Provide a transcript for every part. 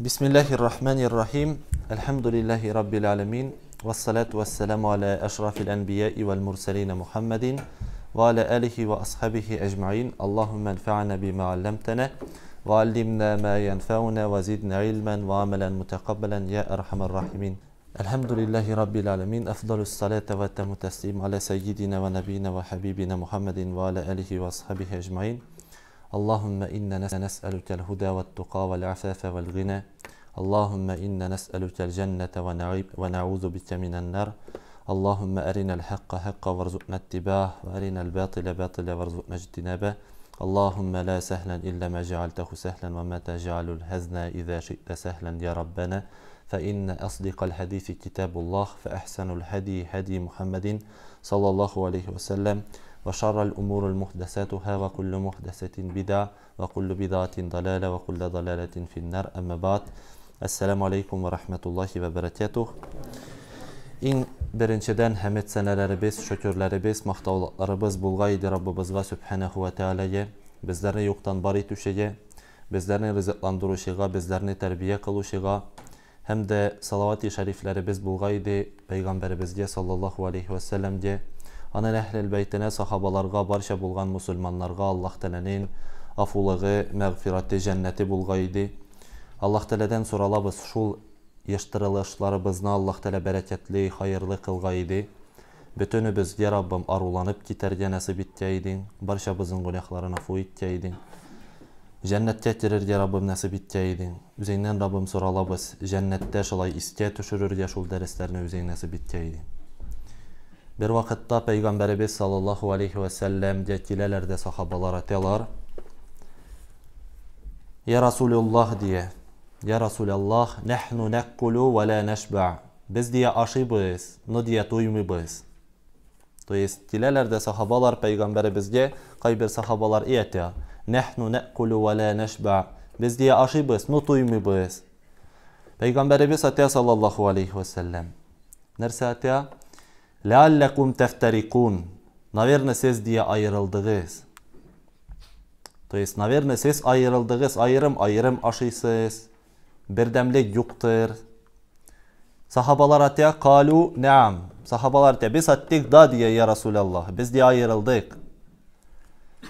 بسم الله الرحمن الرحيم الحمد لله رب العالمين والصلاة والسلام على أشرف الأنبياء والمرسلين محمد وعلى آله وأصحابه أجمعين اللهم انفعنا بما علمتنا وعلمنا ما ينفعنا وزدنا علما وعملا متقبلا يا أرحم الراحمين الحمد لله رب العالمين أفضل الصلاة وتم التسليم على سيدنا ونبينا وحبيبنا محمد وعلى آله وأصحابه أجمعين اللهم إنا نسألك الهدى والتقى والعفاف والغنى اللهم إنا نسألك الجنة ونعوذ بك من النار اللهم أرنا الحق حقا وارزقنا اتباعه وأرنا الباطل باطلا وارزقنا اجتنابه اللهم لا سهلا إلا ما جعلته سهلا وما تجعل الهزن إذا شئت سهلا يا ربنا فإن أصدق الحديث كتاب الله فأحسن الهدي هدي محمد صلى الله عليه وسلم باشر الامر الامور المحدثاتها وكل محدثه بدع وكل بدعه ضلال وكل ضلاله في النار اما بعد السلام عليكم ورحمه الله وبركاته ان بیرینچدن حمد سنهلریбез شؤکورلریбез ماктоولاتلریбез булгайدی ربбыз ва субханаху ва таалаге бизларни یوقдан баритушге бизларни ризкландырушга бизларни тарбия кылушга хамда салават ی шарифلریбез булгайدی алейхи Ana əhlül beytinə, sahabalarga, barşa bulğan müsəlmanlarga Allah Tələnin afuluğu, məğfirəti, cənnəti bulğaydı. Allah Tələdən soralabız şul yığışdırılışlarımızna Allah Tələ bərəkətli, xeyirli qılğaydı. Bütünü bizgə Rabbim arulanıb gitərgə nəsib etgəydin. Barşabızın günahlarını afu etgəydin. Cənnətdə gətirərgə Rabbim nəsib etgəydin. Üzəyindən Rabbim soralabız, cənnətdə şalay istəyə düşürürgə şul dərslərini üzəyin nəsib etgəydin. Bir vakitte Peygamberi biz sallallahu aleyhi ve sellem de Ya diye. Ya Resulullah. Nehnu nekkulu ve la Biz diye aşıbıyız. Ne diye duymuyuz. Bu yüz kilelerde sahabalar peygamberi bizde kaybır ve la Biz diye aşıbıyız. Ne duymuyuz. Peygamberi biz ve Ləalləkum təftərikun. Навернә сез дия айырылдыгыз. То есть, наверное, сез айырылдыгыз, айырым, айырым ашыйсыз. Бердәмлек юктыр. Сахабалар атя калу нәам. Сахабалар атя, без аттик да дия, я Расулаллах. Без дия айырылдык.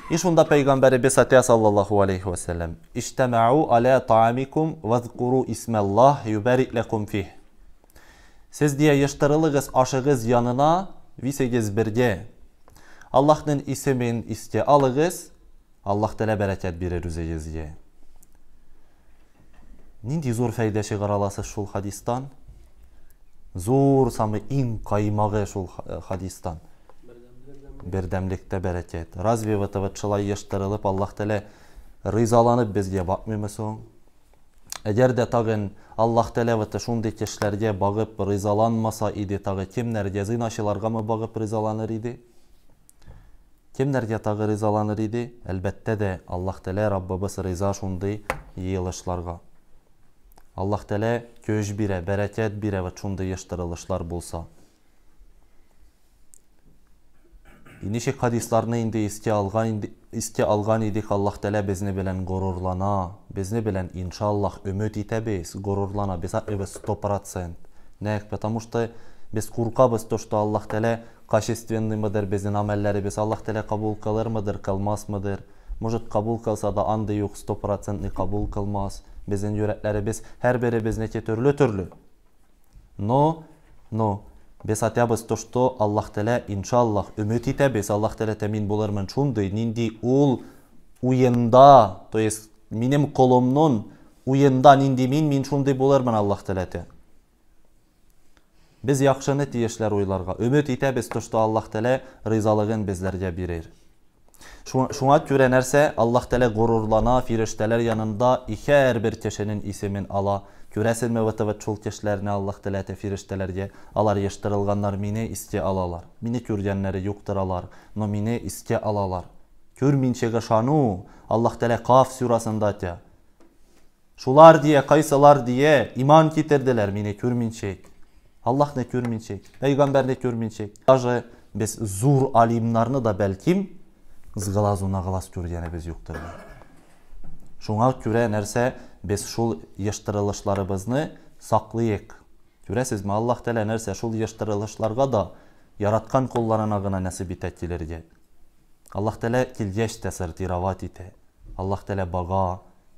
И шунда пейгамбәре без атя, саллаллаху алейхи вассалям. Иштамау аля таамикум вазкуру исмаллах юбарик лекум фих. Сіз де ашығыз янына, висегіз бірге. Аллахның исімін істе алығыз, Аллах тілі бәрекет берер үзегізге. Нинди зор фәйдә шығараласыз шул хадистан? Зор самы иң қаймағы шул э, хадистан. Бердәмлектә бәрәкәт. Разве в этого человек ештырылып, Аллах тілі ризаланып бізге бакмыймы соң? Əgər də tağın Allah tələvətə şunday keşlərgə bağıb rizalanmasa idi, tağı kimlərgə zinaşılarga mı bağıb rizalanır idi? Kimlərgə tağı rizalanır idi? Əlbəttə də Allah tələ Rabbabız riza şunday yığılışlarga. Allah tələ göz birə, bərəkət birə və şunday yığışdırılışlar bulsa. İnişik hadislarını indi iski alğa indi iski alğan idik Allah tələ bizni bilən qürurlana, bizni bilən inşallah ümid itə biz, qürurlana, biz əbə 100%. Nəq, потому что biz qurqabız to, что Allah tələ качественный мыдыр біздің әмәлләре біз Аллах тәлә қабул қылыр мыдыр қылмас мыдыр может қабул қылса да анда юк стопроцентный қабул қылмас біздің жүрәкләребез һәрберебезнеке төрле төрле но но бесатабыз то что аллах тәала иншаллах үміт етәбіз аллах тәала тәмин болармын шундай нинди ул уенда то есть минем колумнун уенда нинди мин мин шундай болармын аллах тәала біз яхшыны тиешләр ойларға үміт итәбез то что аллах тәала ризалыгын безләргә бирер шуңа күрә нәрсә аллах тәала горурлана фирештәләр янында һәр бер кешенең исемен ала Görəsinmi vətəvət çolkeşlərinə Allah tələtə firişdələrgə alar yeştərılğanlar mini iskə alalar. Mini görgənləri yoxduralar, no mini iskə alalar. Görmin çəqə şanu Allah tələ qaf surasında atya. Şular diye, kaysalar diye iman getirdiler mine körminçek. Allah ne körminçek, peygamber ne körminçek. Даже biz zur alimlarını da belkim ızgalaz ona galas görgene biz yoktur. Şuna göre nerse біз шул йыштырылышларыбызны саклыйык күрәсезме аллаһ тәала нәрсә шул йыштырылышларга да яраткан кулларына гына нәсип итә тиләргә аллаһ тәала килгәч тәсир тировать итә аллаһ тәала баға,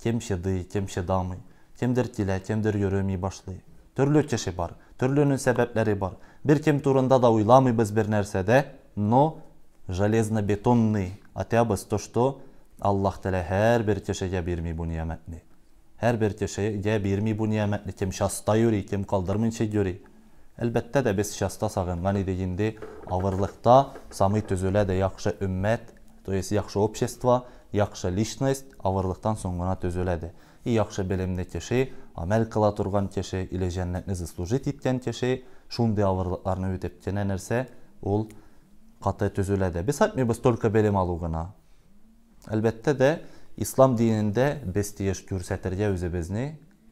кем шыдый кем шыдамый кемдер килә кемдер йөрөми башлый төрле кеше бар төрлөнең сәбәпләре бар бер кем турында да уйламыйбыз бер нәрсәдә но железно бетонный атабыз то что аллаһ тәала һәр бер кешегә бирми бу ниәмәтне her bir teşeye birmi bu nimetni kim şasta yürü, kim kaldırmınca yürü. Elbette de biz şasta sağıngan idi indi. дегенде, samit özülə də есть общество, yaxşı личность avırlıqdan соңғына tözülədi. И yaxşı bilimli kişi, amel qıla turgan kişi, ilə cənnətni zəslujit etkən kişi şunday avırlıqlarını ötüb kenənərsə, ol Biz только bilim aluğuna. Elbette de İslam dininde bestiyeş kürsətirgə üzə bizni,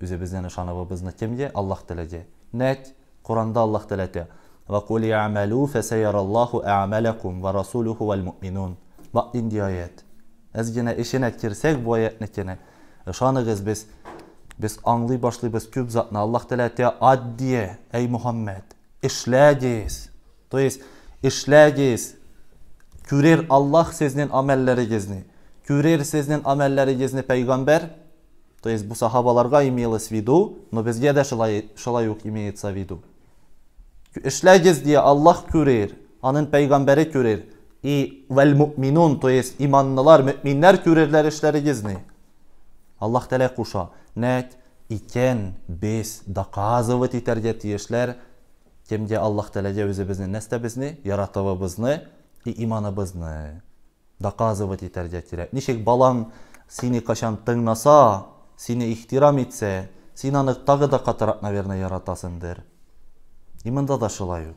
üzə bizdən ışanıb bizni kimdə? Allah dələcə. Nət? Quranda Allah dələcə. Və qul i'amalu fə seyyarallahu ə'amalakum və rasuluhu vəl mü'minun. Bak, indi ayət. Əz gənə işinə kirsək bu ayətnə kənə. biz, biz anlı başlı biz küb zatına Allah dələcə. Ad diyə, ey Muhammed, işləgiz. Doğiz, işləgiz. Kürir Allah sizinin amelləri gezni. Кюрерсезнен амәлләре езне пәйгамбәр, то есть бу сахабаларга имелось в виду, но безгә дә шулай шулай ук имеется в виду. Эшләгез дия Аллах күрер, аның пәйгамбәре күрер. И вәл мؤминун, то есть иманлылар, мөминнәр күрерләр эшләрегезне. Аллах Тәала куша: "Нәт икән без доказывать итәргә тиешләр, кемгә Аллах Тәала үзе безне, нәстә безне, яратуыбызны и иманыбызны." доказывать и тәрдетире. Нишек балаң сені қашан тыңнаса, сені ихтирам етсе, сен аны тағы да қатырақ, наверное, яратасыңдыр. иманда да шылай ук.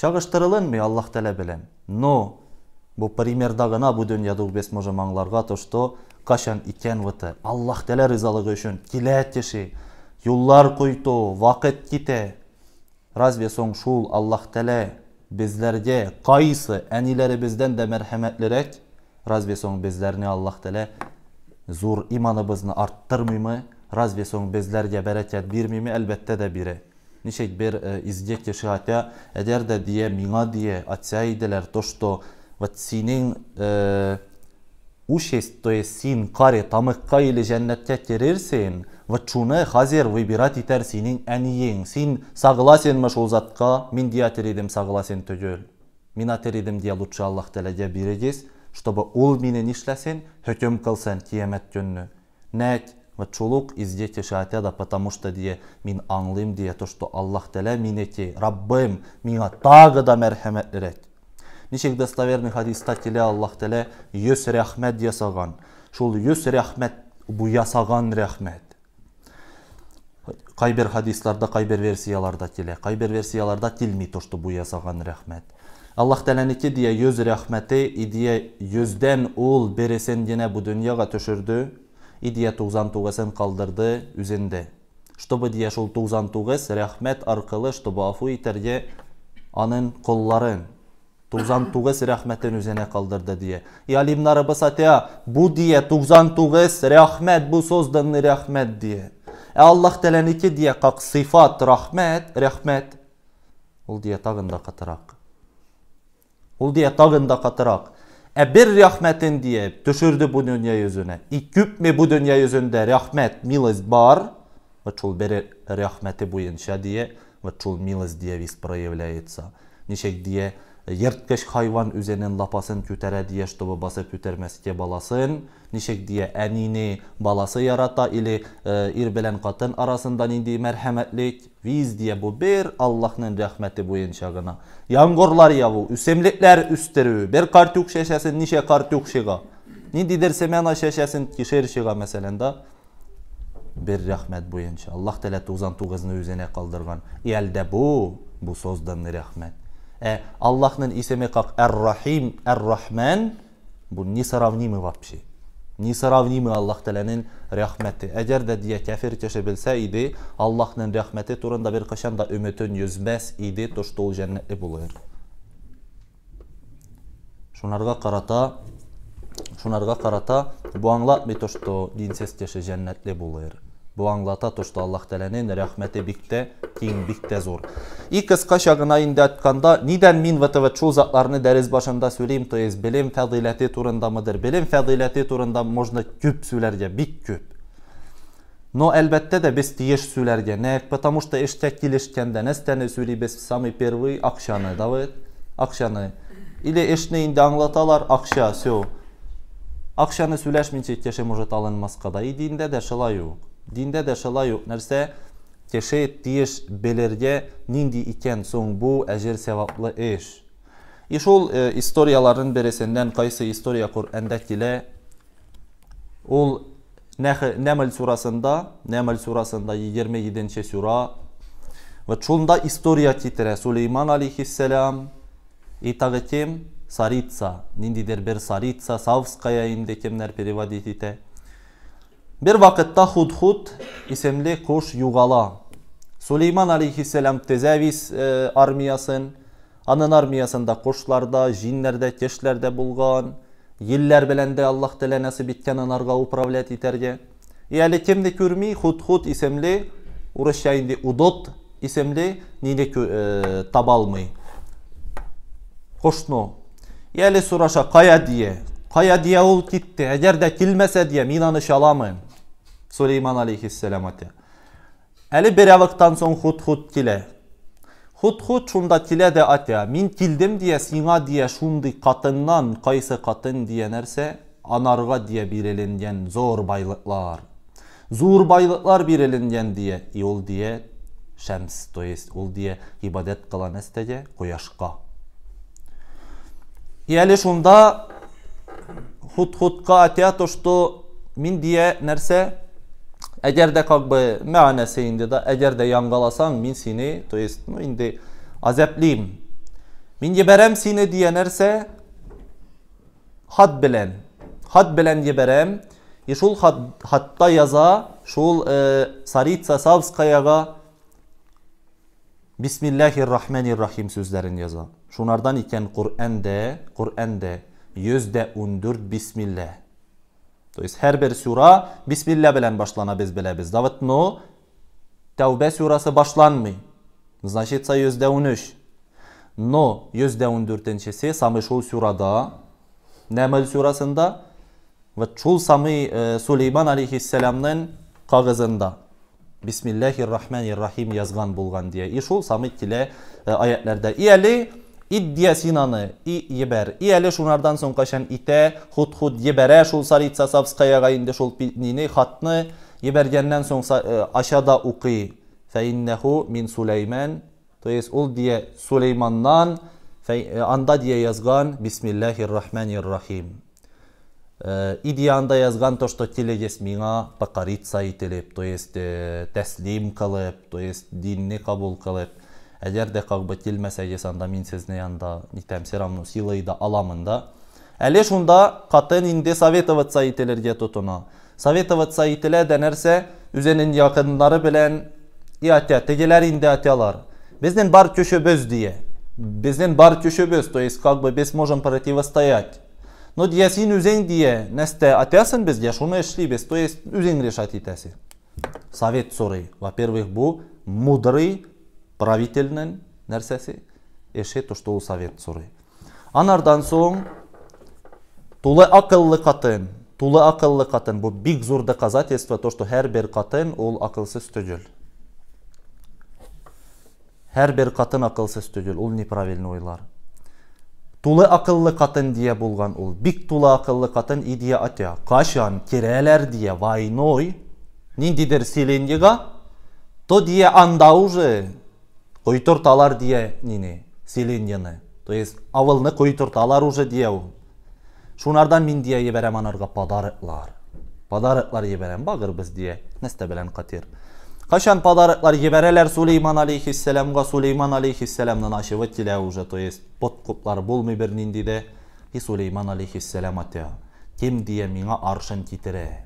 Шағыштырылын ме Аллах тәлі білен. Но, бұл примерда ғына бұл дүниеде біз можем аңларға то, қашан икен вұты, Аллах тәлі ризалығы үшін киләтеші, юллар құйту, вақыт китә Разве соң шул Аллах тәлі bizlərə qaysı əniləri bizdən də mərhəmətlirək, razve son bizlərini Allah tələ zur imanımızını arttırmıyımı, razve son bizlərə bərəkət birmiyimi, əlbəttə də biri. Нишек бер изге киши атя, әдер дә дие, миңа дие, атя иделәр, то, что вот синең участь, то есть син кари тамыкка или жәннәткә керерсең, вот шуны хазер выбирать итер синең әниең. Син согласенмы шул затка? Мин диятер идем согласен түгел. Мин атер идем дия лучше Аллах Тәгаләгә бирегез, чтобы ул мине нишләсен, хөкем кылсын киямәт көнне. Нәт вот шулук издете шатяда, потому что дие мин аңлыйм дие то, что Аллах Тәгалә минеке, Раббым миңа тагы да мәрхәмәтлерәк. Ничек достоверный хадиста теле Аллах Тәгалә 100 рәхмәт ясаган. Шул 100 рәхмәт бу ясаган рәхмәт қайбір бир хадисларда версияларда килә қайбір версияларда килми то что бу ясаган рәхмәт аллах тәаләнеке дия йөз рәхмәте идия йөздән ул бересен генә бу дөньяга төшерде идия тузан тугасен калдырды үзінде чтобы дия шул тузан тугас рәхмәт аркылы чтобы афу итәргә анын қолларын Туғзан туғыз рәхмәтен үзіне калдырды дие. И алимнарыбыз бу дие туғзан туғыз рахмет бу созданны рәхмәт дие. E Allah telenike diye kak sıfat rahmet, rahmet. Ol diye tağında katarak. Ol diye tağında katarak. E bir rahmetin diye düşürdü bu dünya yüzüne. İküp mi bu dünya yüzünde rahmet, milost bar? Ve çul beri rahmeti bu inşa diye. Ve çul milost diye vis проявляется. Nişek diye Yerdkeş hayvan üzənin lapasın kütərə deyə ştobu basa kütərməsikə balasın, nişək deyə ənini balası yarata ili e, ir bilən qatın arasında indi mərhəmətlik, viz deyə bu bir Allahın rəhməti bu inşaqına. Yanğorlar yavu, üsemliklər üstürü, bir kartuk şəşəsin nişə kartuk şıqa. Nindi dersemena şəşəsin kişir şıqa məsələn da bir rəhmət bu inşa. Allah tələ 99-nu üzənə qaldırğan. İəldə bu, bu sözdən rəhmət э, аллахның есімі как әр рахим әр рахман бұл несравнимый вообще несравнимый аллах тәаләнең рәхмәте әгәр дә дия кәфир кеше белсә иде аллахның рәхмәте турында бер кашан да өмөтен юзбәс иде то что ул жәннәтле булыр шунарга карата шунарга карата бу аңлатмый то что динсез кеше жәннәтле булыр Буаңлата тұшты Аллах тәләнен рәхмәте бикте, кейін бикте зор. И қысқа шағына инде айтқанда, ниден мин ватывы чул затларыны дәріз башында сөйлейм, то есть білім фәдиләте турында мыдыр? Білім фәдиләте турында можно көп сөйләргә, бик көп. Но әлбәттә дә без тиеш сөйләргә, нәк, потому что эштә килешкәндә нәстәне сөйлибез, самый первый акчаны, давай, акчаны. Или эшне инде аңлаталар, акча, все. Акчаны сөйләшмичә кеше может алынмаска да, и диндә дә шулай ук. Dində də şala yox. Nərsə кешет тиеш белергә нинди икән соң бу әҗер саваплы эш. И шул историяларның бересеннән кайсы история Коръәндә килә? Ул Нәмл сурасында, Нәмл сурасында 27-нче сура. Вот шунда история китерә. Сулейман алейхиссалам и тагы кем? Сарица. Ниндидер бер Сарица, Савская инде кемнәр переводит итә? бір вақтта худ-худ есімді қош юғала. Сулейман алейхиссалам тезәвис армиясын, аның армиясында қошларда, жинлерде, кешлерде болған, еллер біленде Аллах тілі нәсіп еткен анарға управлят етерге. Әлі кемді көрмей, худ-худ есімді, ұрыш жайынды удот есімді нені кө, ә, таба алмай. Қошну. Әлі сұраша қая Paya Diyaul gitti. Eğer de kilməsə diye Milanı şalamayın. Süleyman aleyhisselamati. Əli bir avıqdan son xut-xut kilə. Xut-xut şunda kilə də atya. Min kildim diye sina diye şundi katından kaysı katın diyenerse anarga diye bir elinden zor baylıklar. Zur baylıklar bir elinden diye yol diye şems, to есть ул diye ibadet kılan estece koyaşka. Yeli şunda худхудка, а то, что миндия нәрсә, əgər də как бы mənəsi indi də, əgər də yanqalasan min sini, то есть, ну, indi azəbliyim. Min yeberəm sini deyənərsə, had bilən, had bilən yeberəm, и шул хат, хатта яза, шул э, Сарица Савскаяга Бисмиллахир Рахманир Рахим сүзләрен яза. Шунардан икән Кур'әндә, Кур'әндә 114 bismillah. To jest her bir sura bismillah bilen başlana biz bilebiz. Davut no Tevbe surası başlanmay. Значится 113. Но 114-сі самый шул сюрада, Нәміл сүрасында, вот шул самый ә, Сулейман алейхиссаламның қағызында Бисмиллахир рахманир рахим язған болған дия. И шул самый тіле ә, аятларда. И әлі Iddiasinanı i yeber. И әле шунардан соң кашан итә, худ-худ ебәрә шул Сарица Савскаяга инде шул нине хатны ебәргәннән соң ашада укый. Фәиннәһу мин Сулейман. То есть ул дия Сулейманнан анда дия язган бисмиллахир рахманир рахим. Иди анда язган то, что телегес миңа покориться ителеп, то есть тәслим кылып, то есть динне кабул кылып. әгәр дә как бы телмәсәгез мен мин сезне анда нитәмсерамну силый да аламын да әле шунда қатын инде советоваться ителергә тотына советоваться ителә дә нәрсә үзенең якыннары белән и атя тегеләр инде атялар безнең бар көшебез дие безнең бар көшебез то есть как бы без можем противостоять но дия син үзең дие нәрсә атясың безгә шуны эшлибез то есть үзең решать итәсең совет сорый во первых бу мудрый правительнің нәрсәсе эше ол совет сурый анардан соң тулы ақыллы қатын, тулы ақыллы қатын, бұл бик зурды доказательство то что һәр қатын қатын ол ақылсыз түгел һәр бер қатын акылсыз түгел ол неправильно ойлар тулы ақыллы қатын дия болған ол, бик тулы ақыллы қатын, идея атя қашан керәләр дия войной ниндидер селеньега то дие анда уже құйтырталар дие нине селендияны то есть авылны құйтырталар уже деу шунардан мин дие еберем анарға подарыклар подарыклар еберем бағыр біз дие несте белән Қашан Кашан подарыклар Сулейман алейхиссәламгә Сулейман алейхиссәламнан ашывы килә уже, то есть подкуплар булмый бер нинди де. И Сулейман алейхиссәлам ате. Кем миңа аршын титере.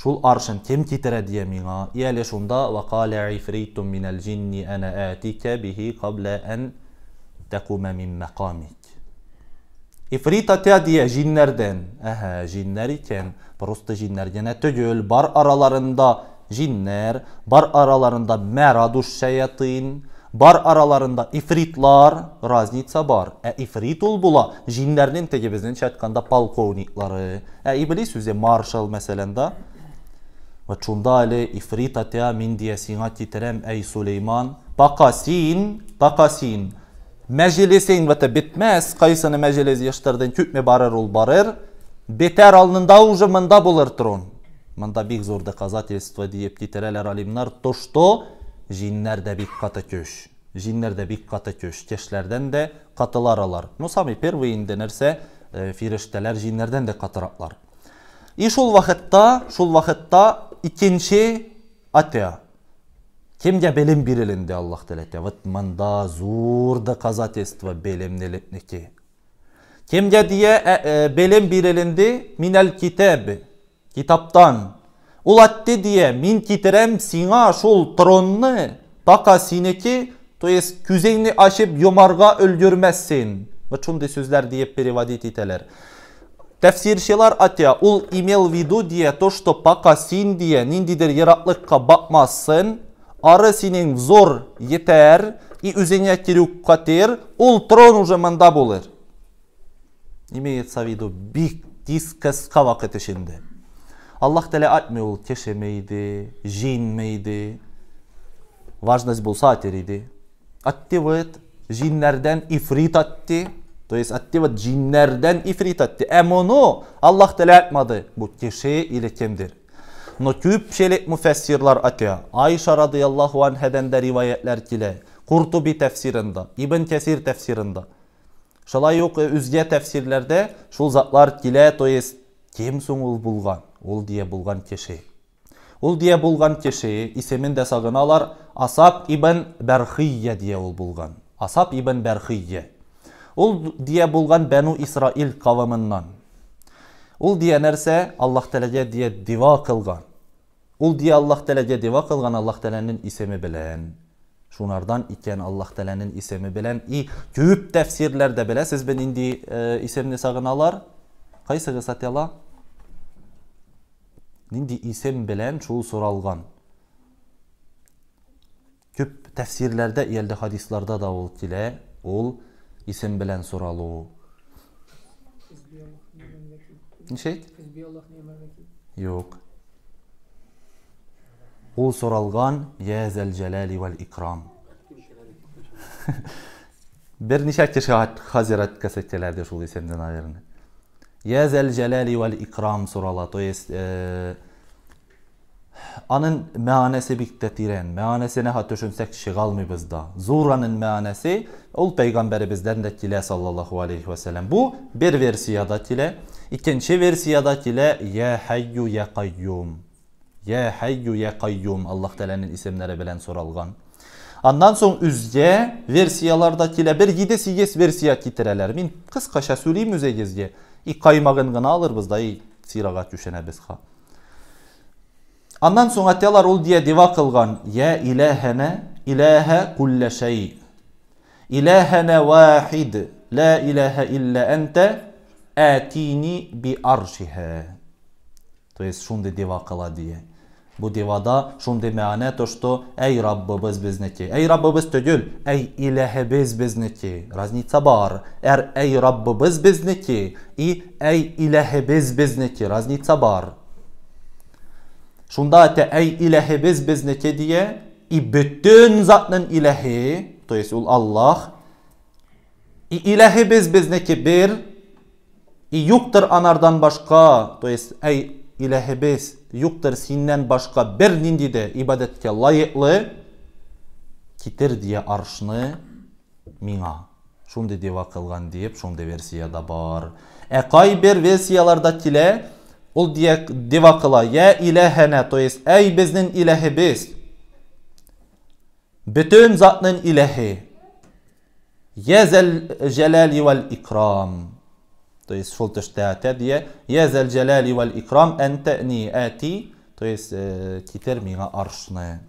Şul arşın kim titrə deyə minə? İyəli şunda və qalə ifritun minəl cinni ənə ətikə bihi qablə ən təqumə min məqamik. İfrit atə deyə cinlərdən, əhə cinlər ikən, prosta cinlər yenə tügül, bar aralarında cinlər, bar aralarında məraduş şəyatin, bar aralarında ifritlar, raznitsa bar. Ə e, ifrit ol bula, cinlərinin təkəbəzinin çatqanda polkovnikları, ə e, iblis üzə marşal məsələndə, Më qundale i frita të ja mindje si nga ti të rem e i Suleiman, pakasin, pakasin, me gjelesin vë të bitmes, kajsën e me gjelezi është tërdhen kyt me barer ul barer, beter alnında ujë mënda bulër tron. Mënda bik zor dhe kazatjes të vëdije ptitereler alimler të shto, jinler de bir katı köş. Jinler de bir katı köş. Keşlerden de katılar alar. Nusami perviyin denirse e, firişteler jinlerden de katıraklar. И шул вакытта, шул вакытта ikinci atea. Kimga bilim birilindi Allah Teala. Вот ve belim kazatestva bilimniki. Kimga diye e, e, bilim birilindi minel kitab. Kitaptan. Ulatti diye min kitirem sina şul tronnu taka sineki to есть küzeyni aşıp yomarga öldürmezsin. Ve çumde sözler diye perivadit iteler. Tefsirciler atya ul imel vidu diye toşto pakasin diye nindidir yaratlıkka bakmasın. Arı senin zor yeter i üzerine kiruk kater ul tron уже manda bulur. Имеется в виду бик дискас кавакыт ішінде. Аллах тәлі атмей ул кешемейді, жейінмейді, важность болса атерейді. Атты вет, жиннерден ифрит атты. То есть от теват джиннерден ифрит атты. Эмону Аллах тілі атмады. Бұл кеше или кемдер. Но көпшелік муфәссирлар атя. Айша радıyallahu анхадан да риваятлар килә. Куртуби тәфсирында, Ибн Кесир тәфсирында. Шалай оқы э, үзгә тәфсирләрдә шул затлар килә, то есть кем соң ул булган? Ул дия булган кеше. Ул дия булган кеше исемен дә сагыналар. Асап ибн Бархия дия ул булган. Асап ибн Бархия. Ул дия булган Бәну Исраил кавымыннан. Ул дия нәрсә? Аллаһ Тәгаләгә дия дива кылган. Ул дия Аллаһ Тәгаләгә дива кылган Аллаһ Тәгаләнең исеме белән. Шунардан икән Аллаһ Тәгаләнең исеме белән и күп тәфсирләрдә беләсез бен инде э, исемне сагыналар. Кайсыгы сатыла? Нинди исем белән шул соралган. Күп тәфсирләрдә, иялде хадисларда да ул килә. Ул ism bilən suraluu. Neçəyid? Yox. O soralğan Yəzəl Cəlali vəl İkram. Bir neçə kişi Hazret kasettelerde şu isimden ayarını. Yəzəl Cəlali vəl İkram surala. To есть, Anın məanəsi biqdətirən, məanəsinə ha düşünsək kişi qalmayıbızda. Zuranın məanəsi ol peyğəmbərimizdən də kilə sallallahu alayhi və sallam. Bu bir versiyada kilə, ikinci versiyada kilə ya hayyu ya qayyum. Ya hayyu ya qayyum Allah Taala'nın isimləri bilən soralğan. Ondan sonra üzge versiyalardakiler bir yedi siges versiya kitreler. Min kıskaşa söyleyeyim üzegizge. İ kaymağın gına alır bizda i siragat düşene biz ha. Андан соң әтәләр ул дия дева кылган: "Я илаһана, илаһа кулла шәй. иләһәнә вахид, ла илаха илля анта, әтини би аршиха". То есть шундай дива кыла дия. Бу девада шундай мәгънә то, что әй Раббыбыз безнеке. Әй Раббыбыз түгел, әй иләһебез безнеке. Разница бар. Әр әй Раббыбыз безнеке и әй иләһебез безнеке. Разница бар. Шундате әй иләһе без безнеке дие, и бөтөн затның иләһе, то есть ул Аллах, и иләһе без безнеке бер, и юктыр анардан башка, то есть әй иләһе без, юктыр синнән башка бер нинди дә ибадәткә лайыклы, китер дие аршны миңа. Шундый дева кылган дип, шундый версияда бар. Ә кайбер версияларда килә, od djevakala je ilehene, to jest ey biznin ilahi biz. Bütün zatın ilahi. Yezel celali vel ikram. To jest şultışta tediye. Yezel celali vel ikram en te'ni'ati. To jest kiter miğa arşını.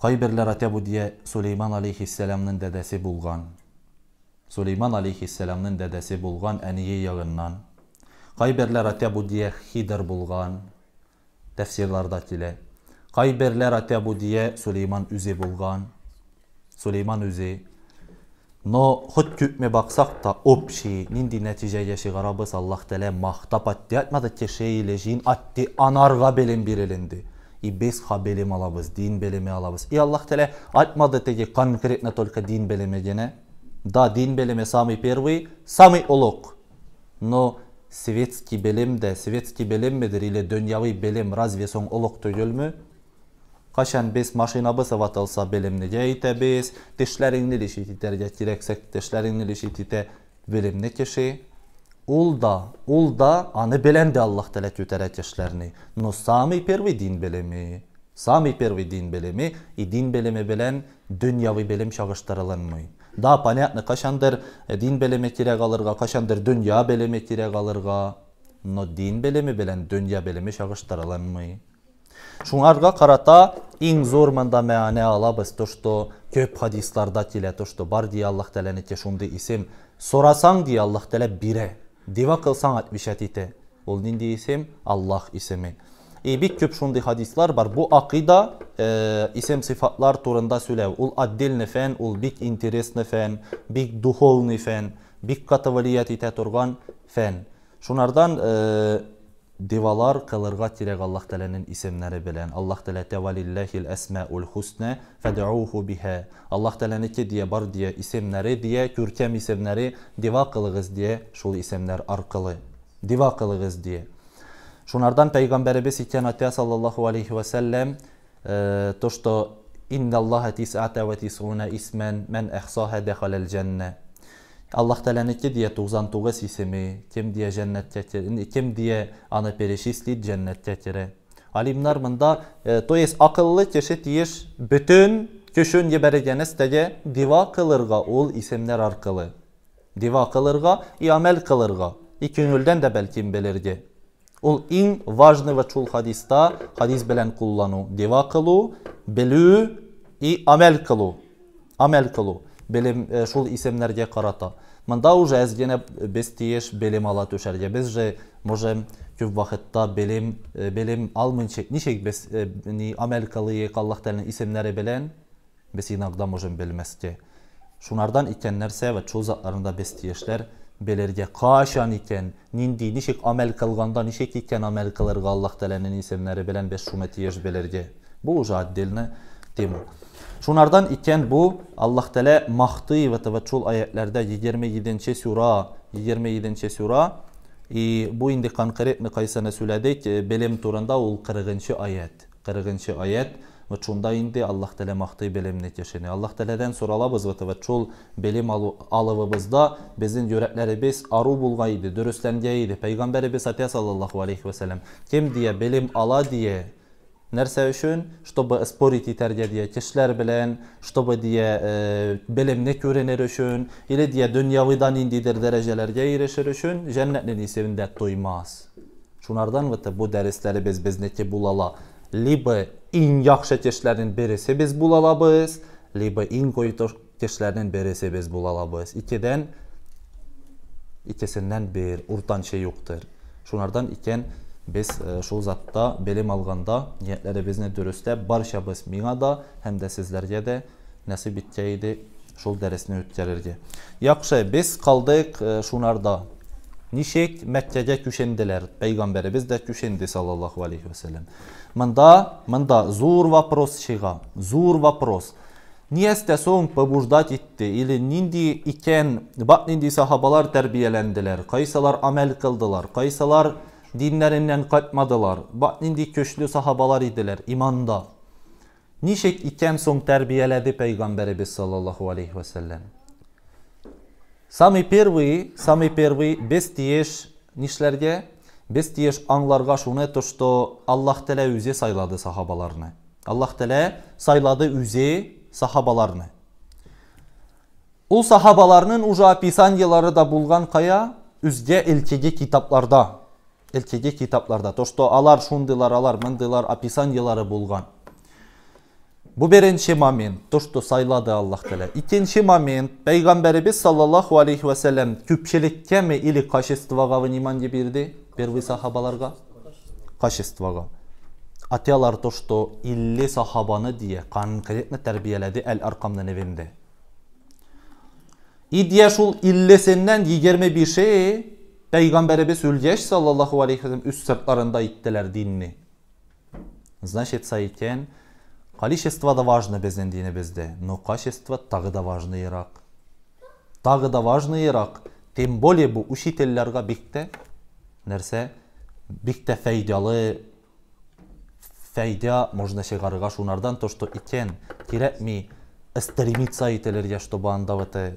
Qayberlərə təbu deyə Süleyman aleyhisselamın dədəsi bulğan. Süleyman aleyhisselamın dədəsi bulğan əniyə yağından Кайберләр атәбудия хидер болған, тәфсирларда Қайберлер Кайберләр атәбудия Сулейман үзе болған, Сулейман үзе. Но құт күпме баксак та общий нинди нәтиҗәгә чыгарабыз Аллах Тәала мактап атты атмады тешейле жин атты анарга белем бирелинде. И без ха алабыз, дин белеме алабыз. И Аллах Тәала атмады теге конкретно только дин белеме Да, дин белеме самый первый, самый Но svetski bilim de svetski bilim midir ile dünyavi bilim razve son uluq tügülmü? Qaşan biz maşinabı savatılsa bilimni geyitə biz, dişlərinli lişititər gətirəksək dişlərinli lişititə bilimni kişi. Ul da, ul da, anı bilən də Allah tələ götərək işlərini. No sami pervi din bilimi. Sami pervi din bilimi, i din bilimi bilən dünyavi bilim çağışdırılınmıyor դա понятно կաշանդեր դին բելեմե տիրակալырга կաշանդեր դունյա բելեմե տիրակալырга но դին բելեմե белән дөнья белеме чагыштырыламый Шуңарга карата иң зур монда мәгънә алабыз то, что көп хадисларда килә то, что бар ди Аллаһ Тәаләне те шундый исем сорасаң ди Аллаһ Тәалә бирә. Дива кылсаң атмишат ите. Ул нинди исем? Аллаһ исеме. E, bir köp şundi hadislar var. Bu akida e, isim sıfatlar turunda söylev. Ul addelni fen, ul bik interesni fen, bik duholni fen, bik katavaliyat ite turgan fen. Şunlardan e, divalar qılırğa tirək Allah Taala'nın isimləri bilən. Allah Taala təvalillahil əsmaul husna fad'uhu biha. Allah Taala'nın ki deyə bar deyə isimləri deyə görkəm isimləri diva qılığız deyə şul isimlər arqılı diva qılığız deyə. Şunlardan Peygamberimiz iken hatta sallallahu aleyhi ve sellem e, to što inna Allaha tis'ata ve tis'una ismen men ehsaha dehalel cenne. Allah Teala'nın ki diye 99 ismi, kim diye cennette kim diye ana perişisli cennette kere. Alimler bunda, e, to jest akıllı kişi diyor bütün Köşün yeberegen istege diva kılırga ol isimler arkalı. Diva kılırga, i amel kılırga. İkünülden de belki belirge. Ол ин важныйва чул хадиста хадис белән куллану. Дива кылу, белү и амәл кылу. Амәл кылу. Белем э, шул исемнәргә карата. Монда уже әз генә без тиеш белем ала төшәргә. Без же можем күп вакытта белем э, белем алмыйча ничек без э, ни амәл кылыйк Аллаһ Тәгаләнең исемнәре белән без инагда можем белмәскә. Шунардан иткән нәрсә ва чул затларында без тиешләр belirge kaşan iken nindi nişik amel kılganda nişik iken amel kılırga Allah Teala'nın isimleri bilen beş şumeti yeş belirge. Bu uca diline demo. Şunlardan iken bu Allah Teala mahdi ve teveccül ayetlerde 27. sura 27. sura и e, bu indi konkret mi kaysana söyledik e, bilim turunda ol 40. ayet 40. ayet və çunda indi Allah tələ maxtı belim netəşini. Allah tələdən soralabız və və çol belim alıbızda bizim yörəklərimiz aru bulğaydı, dürüstləngəydi. Peyğəmbərimiz sallallahu alayhi və sallam kim deyə belim ala deyə нәрсә өчен, чтобы спорить итәргә дия кешеләр белән, чтобы дия белемне күренер өчен, или дия дөньявыдан ниндидер дәрәҗәләргә ирешер өчен җәннәтнең исебендә туймас. Шунардан вата бу дәресләребез безнеке булала. Либо İnyak şəkişlərin birisi biz bulalabız, liba inkoyut şəkişlərinin birisi biz bulalabız. 2-dən ikisindən bir urdan şey yoxdur. Şunlardan ikən biz e, şul zatda belim alğanda niyyətlərimizni dürüstə barşabız mina da, həm də sizlərə də nəsib etkəydi şul dərisini ötkərirdi. Yaxşı, biz qaldıq e, şunlarda. Nişek Məkkəyə küşendilər. Peyğəmbərimiz də küşendi sallallahu aleyhi və səlləm. Мында, мында зур вопрос чыга. Зур вопрос. Niyəsə soň pebujdat etdi, ili nindi ikən, bak nindi sahabalar tərbiyələndilər, qaysalar amel qıldılar, qaysalar dinlərindən qaytmadılar, bak nindi köşlü sahabalar idilər imanda. Nişek ikən soň tərbiyələdi Peygamberimiz sallallahu aleyhi ve sellem. Sami первый, sami первый, без тиеш нишlərгə Біз тиеш аңларға шуны то, что Аллах тәлә үзе сайлады сахабаларны. Аллах тәлә сайлады үзе сахабаларны. Ул сахабаларның уже писаниялары да болған қая, үзге илкеге китапларда. Илкеге китапларда. То, что алар шундылар, алар мындылар описаниялары болған. Бу беренче момент, то, что сайлады Аллах тәлә. екінші момент, Пәйгамбәребез саллаллаху алейхи вәсәләм күпчелеккәме или качествоға внимание берді? первый сахабаларга качествога Атый алар то, что илле сахабаны дие конкретно тәрбиеләде әл арқамдан эвенде. И дие шул иллесеннән 25е Пәйгамбәребез үлгәч саллаллаху алейхи һәм үз сыртларында иттеләр динне. Значит, сайтен количество да важно безнең динебездә, но качество тагы да важныйрак. Тагы да важныйрак. Тем более бу учительләргә бик нәрсә бик тә фәйдалы фәйдә можно чыгарырга шунардан то что икән кирәкми стремиться итәләргә чтобы анда вот э,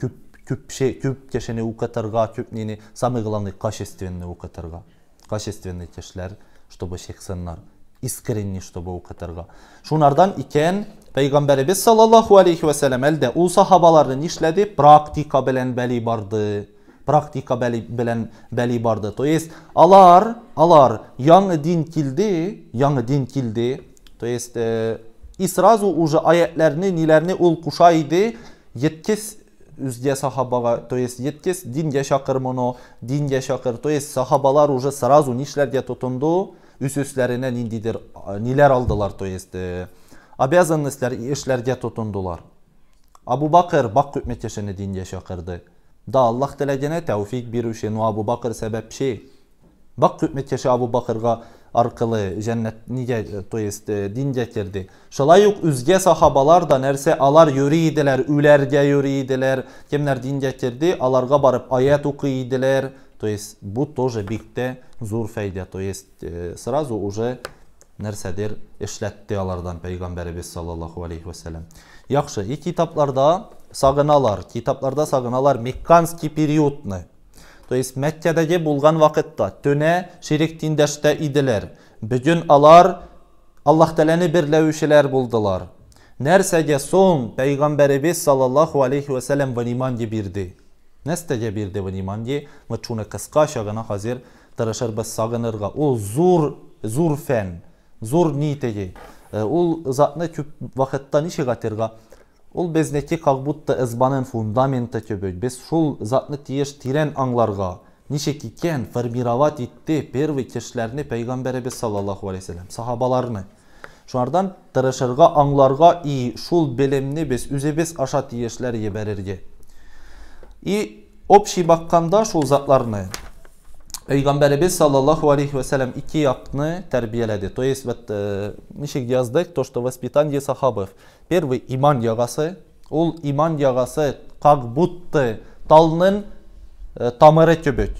күп күп şey күп кешене укытырга күп нине самый главный качественный укытырга качественный кешеләр чтобы чыксыннар искренне чтобы укытырга шунардан икән пәйгамбәребез саллаллаху алейхи вәсәләм әлдә ул сахабаларны нишләде практика белән бәли барды практика белән бәли барды. То есть алар, алар яңа дин килде, яңа дин килде. То есть и сразу уже аятларны, ниләрне ул куша иде, yetkes üzce sahabaya, to есть yetkes dinge şakır mono, dinge şakır, to есть sahabalar уже сразу нишләргә тотынды, үз үсләренә ниндидер ниләр алдылар, то есть обязанностьләр эшләргә тотындылар. Абу Бакыр бак хükmetешене динге шакырды. Da Allah tələgənə təvfiq bir üçün Abu Bakır səbəb şey. Bak hükmetkeşi Abu Bakır'a arqılı cennet niye to jest e, din getirdi. Şalayuk üzge sahabalar da nerse alar yürüydiler, ülerge yürüydiler. Kimler din getirdi, alarga barıp ayet okuydiler. То есть bu тоже бикте зур файда. То есть сразу уже нәрсәдер эшләтте алардан пәйгамбәребез саллаллаху алейхи вәсәләм. Яхшы, и китапларда Сағыналар, китапларда сағыналар мекканский периодны то есть мәккәдәге булган вакытта төне ширек тиңдәштә иделәр бүген алар Аллах тәләні берләүчеләр булдылар нәрсәгә соң пәйгамбәребез саллаллаху алейхи вәсәләм внимание бирде нәрсәгә бірді. внимание мы шуны кыскача гына хәзер тырышырбыз сагынырга ул зур зур фән зур нитеге э, ул затны күп вакытта ничек атырга Ол безнеке как будто избанын фундаменты біз Без шул затны тиеш тирен аңларға, нешекекен икен формировать итте первый кешеләрне пәйгамбәребез саллаллаху алейхи сәллям сахабаларны. Шуңардан тырышырга, и шул белемне без біз аша тиешләр ебәрергә. И общий баққанда шул затларны Peygamberimiz sallallahu aleyhi ve sellem iki yapını тәрбиеләде. То есть вот ничек яздык, то что воспитание сахабов. Первый иман ягасы. Ул иман ягасы как будто талның тамыры төбөт.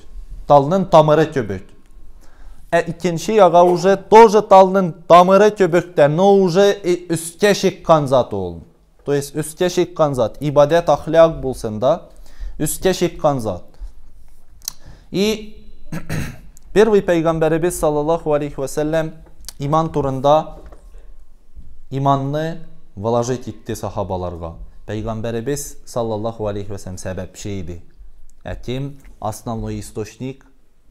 Талның тамыры төбөт. Ә икенче яга уже тоже талның тамыры төбөктә, но уже өскә чыккан зат ул. То есть өскә чыккан зат. Ибадәт ахляк булсын да, өскә чыккан зат. И Первый Peygamberimiz sallallahu aleyhi ve sellem iman turında imanını vəlacət etdi sahabalarga. Peygamberimiz sallallahu aleyhi ve sellem səbəb şey idi. Ətim, основной источник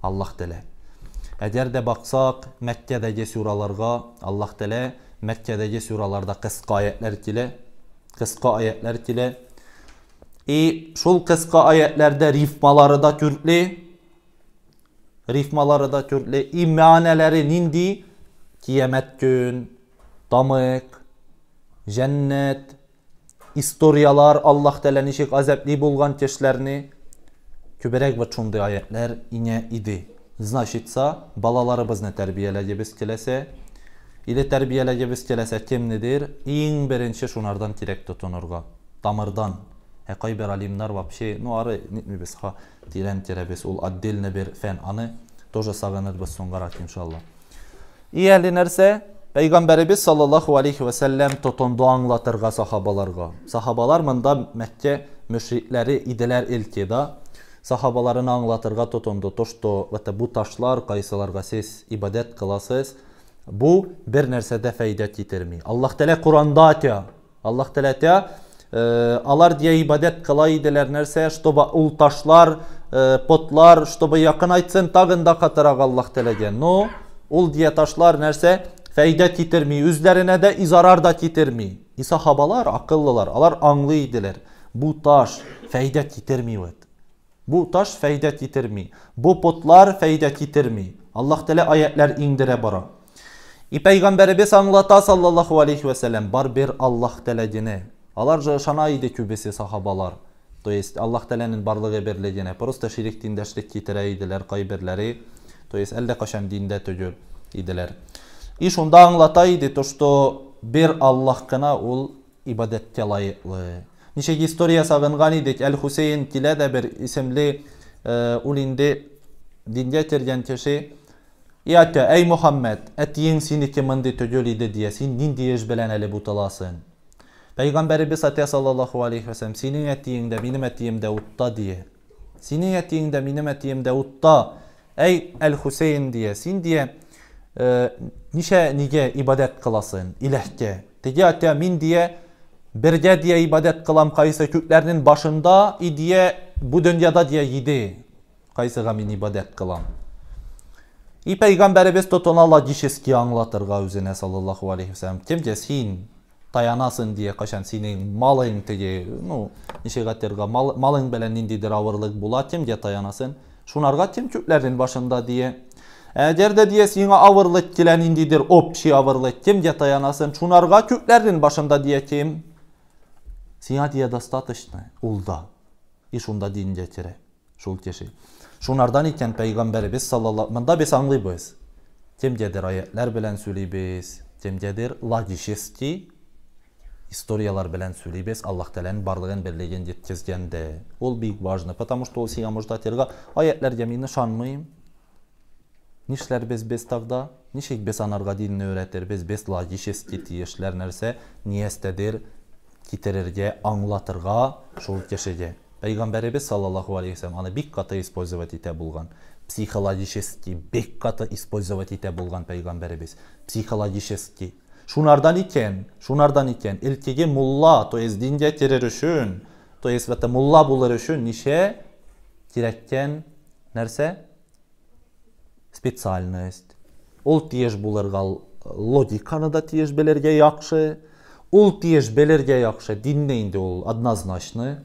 Allah tələ. Əgər də baxsaq Məkkədəki suralarga Allah tələ Məkkədəki suralarda qısqa ayətlər ilə qısqa ayətlər ilə e, şul qısqa ayətlərdə rifmaları da kürtlü rifmaları da köklü, immaneleri nindi? Kiyemet gün, damık, cennet, istoriyalar Allah telenişik azepli bulgan keşlerini küberek ve çundu ayetler ine idi. Znaşitsa balalarımızını terbiyeleceğiz kilese. İli terbiyeleceğiz kilese kim nedir? İn birinci şunlardan direkt tutunurga. Damırdan. кайбер алимнар вообще ну ары нитмибиз ха тирен теребиз ул отдельно бир фән аны тоже сагынырбыз соңгарак иншалла нәрсе нәрсә пәйгамбәребез саллаллаху алейхи вәсәлләм тотонды аңлатырга сахабаларга сахабалар монда мәккә мөшрикләре иделәр илки да сахабаларына тотонды тотонду то что это бу ташлар кайсыларга сез ибадат кыласыз бу бер нәрсәдә фәйдә китерми аллах тәлә куранда әйтә аллах тәлә әйтә Э, алар дия ибадет кыла иделер нерсе, чтобы ул ташлар, э, потлар, чтобы якын айтсын, тагын да катарак Аллах телеге. Но ул дия ташлар нерсе фәйдә китерми, үзләренә дә изарар да китерми. И сахабалар акыллылар, алар аңлый иделер. Бу таш фәйдә китерми вет. Бу таш фәйдә китерми. Бу потлар фәйдә китерми. Аллах теле аятлар индерә бара. И пәйгамбәребез аңлата саллаллаху алейхи вәсәләм бар бер Аллах теле дине. Алар шанаиде көбесе сахабалар. То есть Аллах Тәләнең барлыгы берлегенә просто ширик диндәшлек китерә иделәр кайберләре. То есть әллә кашан диндә түгел иделәр. И шунда аңлата иде то, что бер Аллах кына ул ибадәткә лаеклы. Ничек история сагынган идек, Әл-Хусейн килә дә бер исемле э, ул инде дингә кергән кеше Ята, әй Мухаммәд, әтиең синеке мындай түгел иде дия, син нинди эш белән әле буталасың? Peyğəmbərimiz Atəyə sallallahu alayhi və səlləm sənin etdiyində mənim etdiyim Davudda deyə. Sənin etdiyində mənim etdiyim Davudda. Ey Əl-Hüseyn deyə, sən deyə e, nişə nigə ibadət qılasın iləhkə. Deyə hatta min deyə birgə deyə ibadət qılam qaysı köklərinin başında idiyə bu dünyada deyə yedi. Qaysı min ibadət qılam. İ Peyğəmbərimiz totonalla dişiski anlatırğa özünə sallallahu alayhi və səlləm. Kim desin? таянасың дие качан сенин малың тиги ну ишегатерга малың менен ниндейдир абырлык булат тем дие таянасың шунарга тем чүплөрдүн башында дие Әдерде дие сиңа авырлык келен индидир общий авырлык тем дие таянасың шунарга чүплөрдүн башында дие тем сиңа дие достаточно улда и шунда дин жетире шул теши шунардан экен пайгамбарыбыз саллаллаху мында биз аңлайбыз темдедир аяттар менен сүйлөйбүз темдедир логический историялар белән сөйләйбез аллаһ тәаләнең барлыгын берлеген жеткизгәндә ул бик важно потому что ул сиңа может атергә аятләргә мин ышанмыйм нишләрбез без тогда ничек без анарга динне өйрәтербез без логически тиешләр нәрсә ниястәдер китерергә аңлатырга шул кешегә пәйгамбәребез саллаллаху алейхи вассалам аны бик каты использовать итә булган психологически бик каты использовать итә булган пәйгамбәребез психологически шунардан экен шунардан экен илкиги мулла то динге кирер үчүн то есть это мулла булар үчүн нише керек экен специальность ол тиеш буларга логиканы да тиеш белерге жакшы ул тиеш белерге жакшы динде инде ул однозначно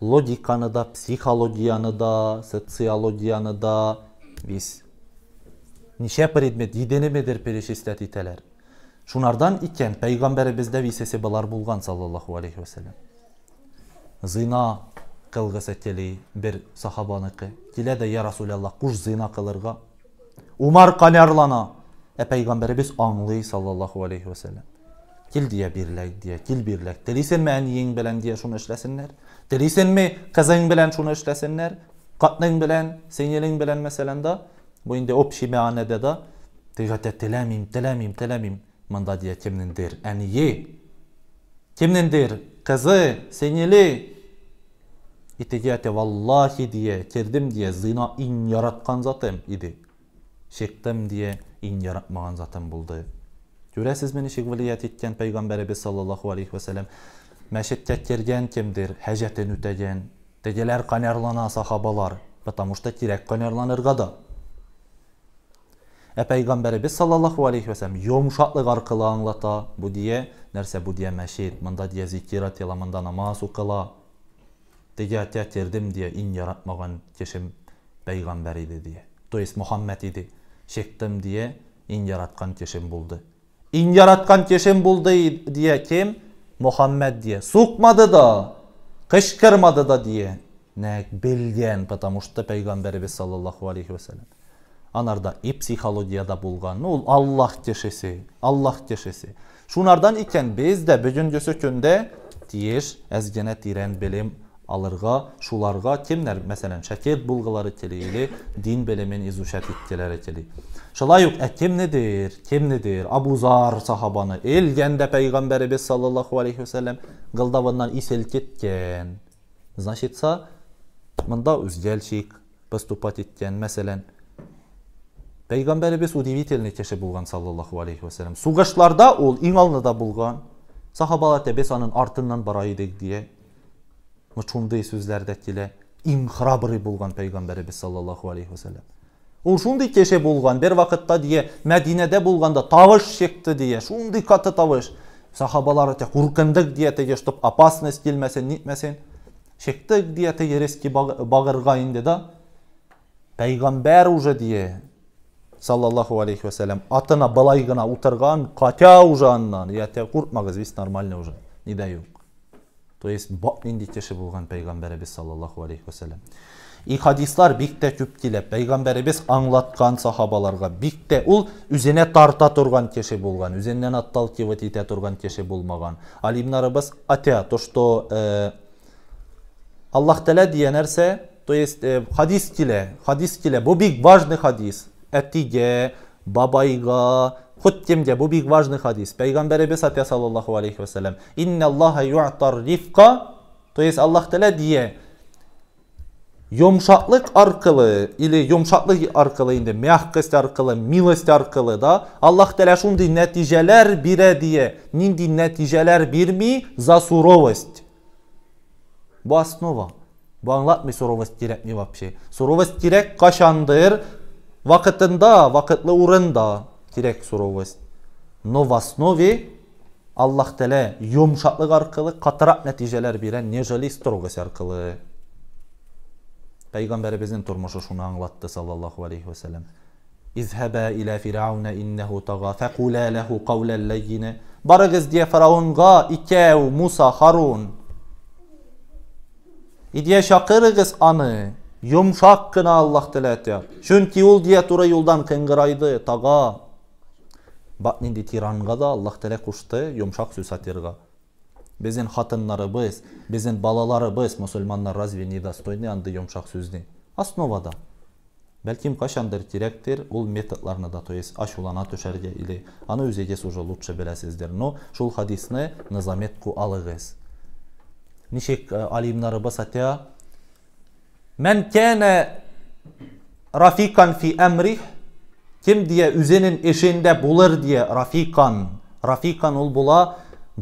логиканы да психологияны да социологияны да биз неше предмет еденемедер перечислять ителер Şunlardan ikən Peyğəmbərimizdə visəsi bunlar bulğan sallallahu aleyhi və səlləm. Zina qılğısı teli bir sahabanıqı. Dilə də ya Rasulullah quş zina qılırğa. Umar qanarlana. E Peyğəmbərimiz anlıyı sallallahu aleyhi və səlləm. Gil deyə birlək deyə, gil birlək. Delisən mən yeyin bilən deyə şunu işləsinlər. Delisən mi qızın bilən şunu işləsinlər. Qatnın bilən, senyelin bilən məsələndə bu indi o pişi məanədə də diqqət et, eləmiyim, eləmiyim, eləmiyim. мында дия темнендер әние темнендер қызы сенеле итеге әте валлахи дие тердім дие зина ин яратқан затым иди Шекттім дие ин яратмаған затым болды көресіз мені шек влият еткен пайғамбарыбыз саллаллаху алейхи уассалам кемдер хәжәтін өтеген тегелер қанярлана сахабалар потому что керек да E, Peyğəmbərimiz sallallahu alayhi və səlləm yumşaqlıq arqılı anlata, bu deyə nərsə bu deyə məşid, mında deyə zikirat yalamında namaz uqıla. Deyə tətirdim deyə in yaratmağan keşim peyğəmbər idi deyə. Muhammed idi. Şektim diye in yaratqan keşim buldu. İn yaratqan keşim buldu deyə kim? Muhammed diye. Suqmadı da, qışqırmadı da diye. Ne bilgen, потому что Peygamberimiz sallallahu aleyhi ve sellem. анарда e-psixologiyada bulğan, nə ol Allah keşesi, Allah keşesi. Şunlardan ikən biz də bugünkü gündə deyir, əzgənə deyirən bilim alırğa, şularğa kimlər məsələn şəkil bulğuları teliyili, din bilimin izuşət itkiləri teli. Şılayuq əkim nedir? Kim nedir? Abuzar sahabanı elgəndə peyğəmbərimiz sallallahu alayhi və sallam qıldavından iselkitken. Значитsa, bunda özgəlçik, поступать etken, məsələn, пайғамбарыбыз удивительный кеше болған саллаллаху алейхи уассалам суғашларда ол ең алдыда болған сахабалар тәбес аның артынан барайды дие мұчундай сөздерді тіле ең храбрый болған пайғамбарыбыз саллаллаху алейхи уассалам ол шундай кеше болған бір вақытта дие мәдинада болғанда тавыш шекті дие шундай қатты тавыш сахабалар те қорқындық дие теге чтоб опасность келмесін нетмесін шектік дие теге резкий бағырғайын деді пайғамбар уже дие саллаллаху алейхи уассалям атына былай гына отырған хотя уже яте қорқмаңыз весь нормально уже нидай то есть ендетеші болған пайғамбарымыз саллаллаху алейхи уассалям и хадислар бикте жүптилеп пайғамбарыбыз аңлатқан сахабаларға бикте ол үзене тарта тұрған кеше болған үзеннен отталкивать ете тұрған кеше болмаған ал имнарыбыз атя то что ә, аллах тәлә деген нәрсе то есть э, хадис киле хадис киле бу бик важный хадис ətigə, babayğa, Xuttimdə bu bir vacni hadis. Peyğəmbər Əbəs Atə sallallahu aleyhi və səlləm. İnna Allaha yu'tar rifqa. То есть Allah Teala diye yumuşaklık arkalı ile yumuşaklık arkalı indi mehkest arkalı, milest arkalı da Allah Teala şundi neticeler bire diye. Nindi neticeler bir mi? За суровость. Bu основа. Bu anlatmıyor surovast direkt mi вообще. Surovast direkt kaşandır. Vakıtında, vakıtlı uğrunda direkt sorovuz. No vasnovi Allah Teala yumuşaklık arkalı katarak neticeler biren neceli storogos arkalı. Peygamberimizin turmuşu şunu anlattı sallallahu aleyhi ve sellem. İzhebe ila firavne innehu taga fekula lehu kavlen leyyine. Baragız diye firavunga ikev Musa Harun. İdiye şakırıgız anı. Юмшақ кына Аллах тілі әті. Чөнки ол диатура юлдан кенгірайды, таға. Бақ нинді тиранға Аллах тілі құшты, юмшақ сөз атырға. Безен хатынлары біз, безен балалары біз, мұсулманнар разве не достойны анды юмшақ сөзді. Основада. Бәлкім қашандыр директор ол методларына да тойыз, аш улана төшерге или аны өзегес уже лучше білесіздер. Но шул хадисіне назаметку алығыз. Нешек алимнары басатя, Men kâne rafikan fi emrih kim diye üzenin işinde bulur diye rafikan rafikan ol bula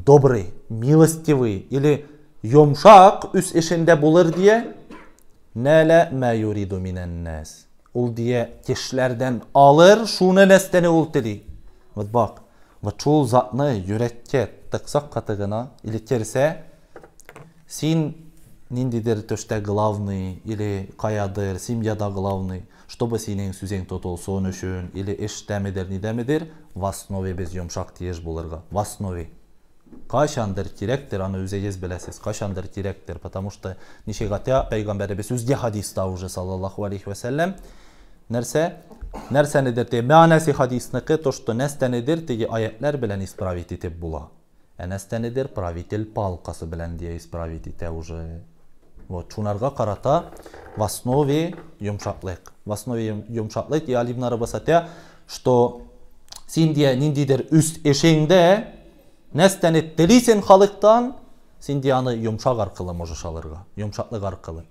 добрый, милостивый или yumşak üst eşinde bulur diye nele ma yuridu minen nas ul diye kişilerden alır şunu nestene ul dedi. Vat bak. Ve çoğu zatını yürekke tıksak katığına ilikirse sin ниндидер төштә главный или каядыр, семьяда главный, чтобы синең сүзең тотылсын өчен или эштәмедер, нидәмедер, в основе без йомшак тиеш булырга. В основе. Кашандыр кирәктер, аны үзегез беләсез. Кашандыр кирәктер, потому что нишегатя пәйгамбәребез үзгә хадиста уже саллаллаху алейхи вәсәлләм нәрсә нәрсәнедер те мәгънәсе хадисныкы то что нәстәнедер теге аятлар белән исправить итеп була. Ә нәстәнедер правитель палкасы белән дия исправить итә уже. Вот, чунарға қарата в основе юмшаклык. В основе юмшаклык и алим нарабасатя, что ниндидер үст эшеңде нәстәне телисен халықтан, синде аны юмшак аркылы можеш алырга. Юмшаклык аркылы.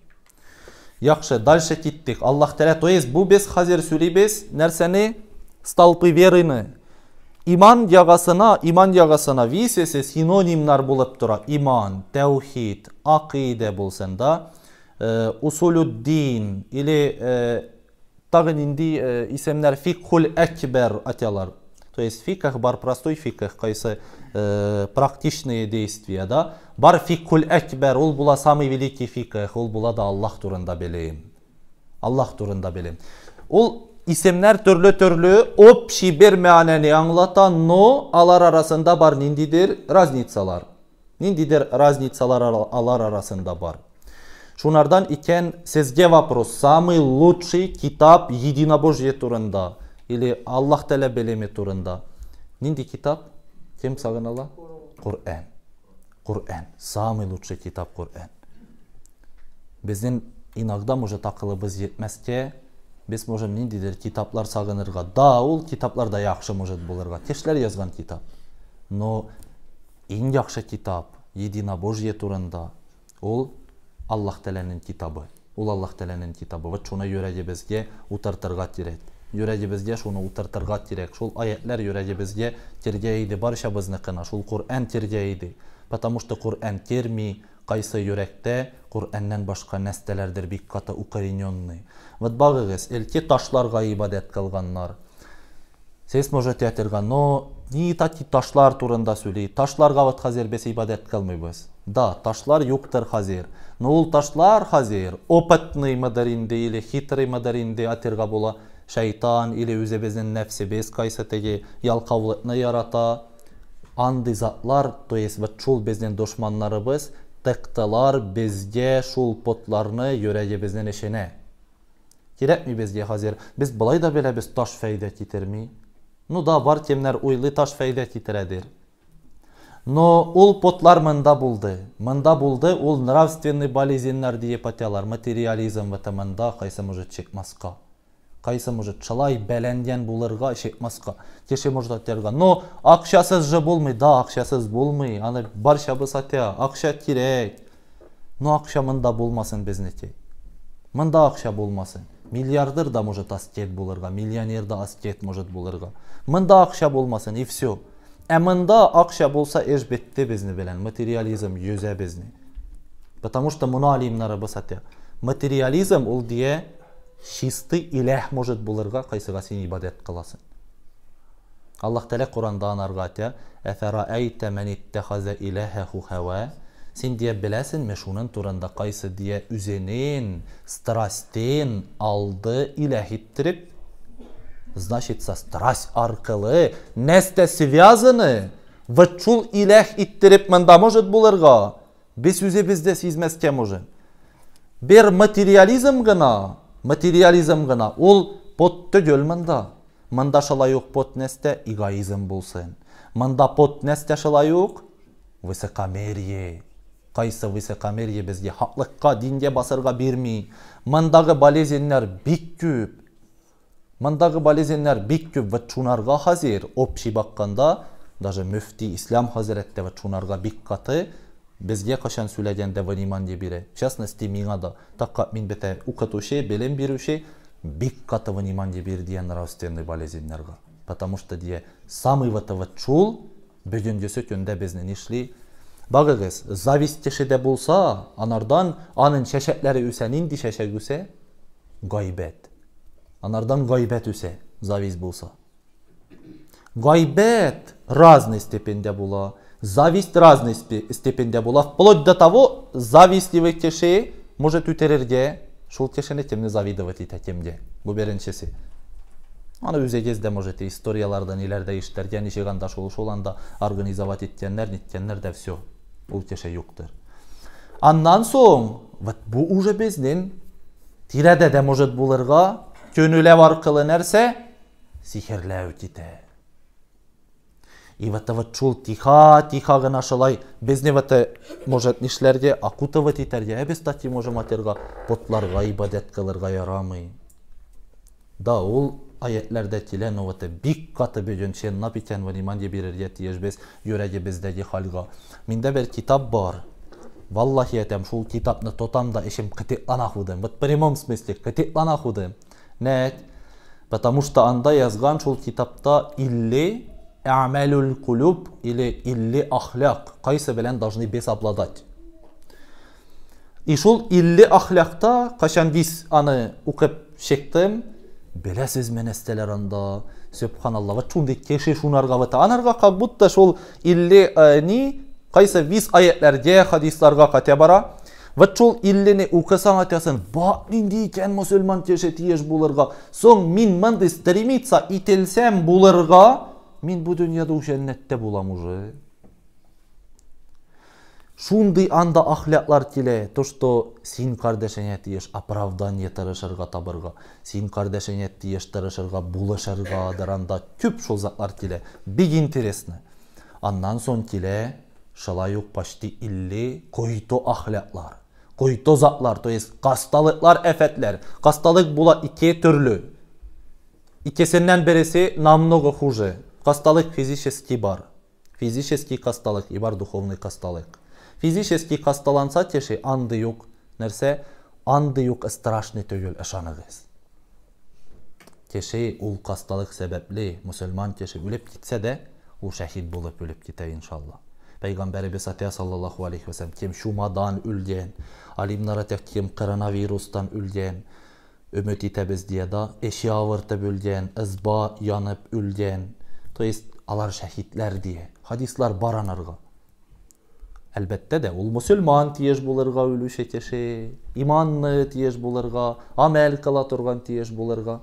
Яхшы, дальше киттик. Аллах тәрә, то есть бу без хәзер сөйлибез нәрсәне столпы верыны иман жағасына иман жағасына висесе синонимнар болып тұра иман тәухид ақиде болсын да ә, усулуддин или ә, тағы нендей ә, исемдер фикхул әкбер аталар то есть фиках бар простой фиках қайсы ә, практичные действия да бар фикхул әкбер ол була самый великий фиках ол була да аллах турында білем аллах турында білем ол isimlər türlü-türlü o pişi bir mənəni anlatan no-alar arasında bar nindidir raznitsalar. Nindidir raznitsalar alar arasında bar. Şunlardan iken sizge вопрос. Самый лучший kitap единобожье turunda или Allah tele belimi turunda. Nindi kitap? Kim sağınala? Kur'an. Kur'an. Самый лучший kitap Kur'an. Bizim inakda muca takılımız yetmez ki біз можем не дейді китаплар сағынырға да ол китаплар да яқшы может болырға тешлер жазған китап но ең яқшы китап единобожье турында ол аллах тәаләнің китабы ол аллах тәаләнің китабы вот шуны йөрәгебезге утыртырға керек йөрәгебезге шуны утыртырға керек шул аятлар йөрәгебезге тергейді баршабызныкына шул құран тергейді потому что құран терми қайсы йөрәкте құр'аннан башқа нәрселердер бик ката укорененный бағығыз, элки ташларға ибадат кылганнар. Сес можете атырган, но ни тати ташлар турында сөйлей. ташларға вот хазир ибадет ибадат Да, ташлар юктыр хазир. Но ул ташлар хазир опытный мадаринде или хитрый мадаринде атерға бола Шайтан или үзебезнең нәфсебез қайсы теге ялқаулықны ярата. анды затлар, то есть вот шул безнен дошманнарыбыз тықтылар безге шул потларны йөрәгебезнең Кирәкми безгә хәзер. Без былай да беләбез, таш файда китерми. Ну да бар кемнәр ойлы таш файда китерәдер. Но ул потлар мында булды. Мында булды ул нравственный болезньнәр дип аталар. Материализм вата мында кайсы может чекмасқа. Кайсы может чылай бәләнгән булырга чекмасқа Кеше может атарга. Но акчасыз же болмай да, акчасыз булмый. Аны баршабы атя, акча кирәк. Но ақша мында булмасын безнеке. Мында акча булмасын миллиардер да может аскет болырға, миллионер да аскет может болырға. мында ақша болмасын и все ә мында ақша болса бетте бізні белән материализм йөзә бізні. потому что муну алимнарыбыз атя материализм ул дие чистый иләһ может болырға, қайсыға сен ибадәт кыласың Аллах құранда құранда анарга әфәра әфәрәәйтә мән сен де біләсің турында қайсы дие үзенен страстен алды иләхиттіріп значит са страсть арқылы нәстә связаны вот шул иләх иттіріп мында может булырға без үзебезде сизмәскә может бер материализм гына материализм гына ол пот түгел мында мында шалай ук пот нәстә эгоизм булсын мында пот нәстә шалай ук высокомерие кайсы высокомерие бізге хаклыкка динге басырға бермей Мындағы болезньдер бик көп мындағы болезньдер бик көп вот чунарга хазир общий баққанда даже мөфти ислам хазирет да бик қаты бізге қашан сөйлегенде внимание бере в частности миңа да так мен бете укытуучу билим берүүчү бик каты внимание берди нравственный болезньдерге потому что дие самый вот вот чул бүгүнгүсү күндө биздин ишли Багығыз, завист тешеде болса, анардан анын шәшәкләре үсә, нинди шәшәк үсе? Гайбет. Анардан гайбет үсе, завист болса. Гайбәт разный степенде була. Зависть разный степенде була. Вплоть до того, завистливый теше может үтерергә, шул тешене темне завидовать итә темде. Бу беренчесе. Аны үзегез дә можете историялардан иләрдә ишетергән, ничек анда шул организовать иткәннәр, ниткәннәр дә все ул кеше юктыр андан соң вот бу уже безнен тирәдә дә может булырга көнүләв аркылы нәрсә сихерләү китә И вот тиха, тиха гына шулай безне вот может нишләргә, акутывать итәргә, без тати можем атырга, потларга, ибадәт кылырга ярамый ayetlerdeki lenovete бик қаты бүгін, şey нап ve liman gibi bir yet yejbez yüreğimizdeki halga. Minde bir kitap var. Vallahi etem шул kitapını totam da eşim kıtıklana hudum. Вот прямом смысле kıtıklana Потому что анда язған шул китапта illi Әмәлүл кулуб или илли ахляк кайсы белән должны без обладать. И шул илли ахлякта қашан аны оқып шектім беләсез менәстәләр анда сөбханалла вот шундый кеше шунарга вот анарга как будто шул илле э, ни кайсы вис аятләргә хадисларга катя бара вот шул иллени укысаң атясың ба нинди икән мусульман кеше тиеш булырга соң мин мондый стремиться ителсәм булырга мин бу дөньяда үҗәннәттә булам уже шундай анда ахляклар килә то что син кардәшеңә тиеш оправдание тырышырга табырга син кардәшеңә тиеш тырышырга булышырга даранда күп шул затлар килә бик интересно аннан соң килә шылай ук почти илле който ахляклар който затлар то есть касталыклар афәтләр касталык була ике төрле икесеннән бересе намного хуже касталык физический бар физический касталык и бар духовный касталык физически касталанса теше анды юк нәрсә анды юк страшный түгел ышаныгыз кеше ул касталык сәбәпле мусульман кеше үлеп китсә дә ул шәһид булып үлеп китә иншалла Peygamberimiz Atəyə sallallahu aleyhi ve sellem kim şumadan öldüyən, alimlara tək kim koronavirustan öldüyən, ümid itəbiz deyə da eşi avırtıb öldüyən, ızba yanıb öldüyən, to есть alar şəhidlər deyə. Hadislar baranırğı. әлбәттә де ол мөселман тиеш булырга үлү теше иманны тиеш булырга амәл кыла тұрған тиеш булырга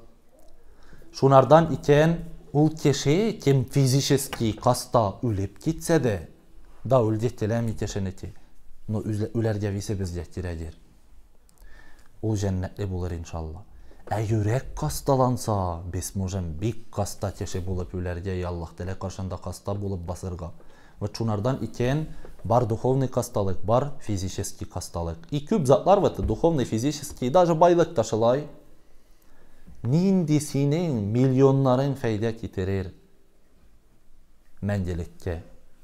шунардан икән ол кеше кем физически қаста үлеп кетсе де да үлде теләми тешенети но үләргә висе безгә кирәдер ул жәннәтле булыр иншалла ә йөрәк касталанса без можем бик қаста теше болып үләргә и аллаһ қашанда қаста болып басырға вот шунардан икен, бар духовный касталык, бар физический касталык. И күп затлар в это духовный, физический, даже байлык ташылай. Ниндисинең миллионнарын фәйдә китерер мәңгелеккә.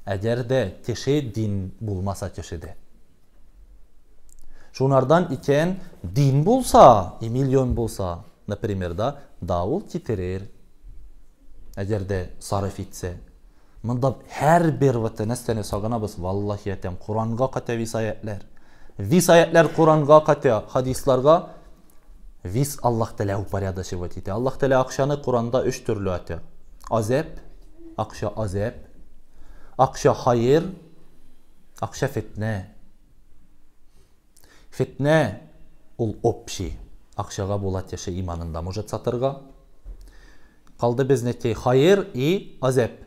Әгәр дә кеше дин булмаса кешедә. Шунардан икән дин булса, и миллион булса, например, да, давыл китерер. Әгәр дә сарыф итсә, мындап һәр бер вот нәрсәне сагынабыз валлахи әйтәм құранға катя вис аятләр вис аятләр құранға вис аллах тәлә упорядочивать итә аллах тәлә ақшаны құранда өч төрле әйтә азеп ақша азеп ақша хайыр ақша фетне фетне ул общий акчага була теше иманында может сатырга калды безнеке хайыр и азеп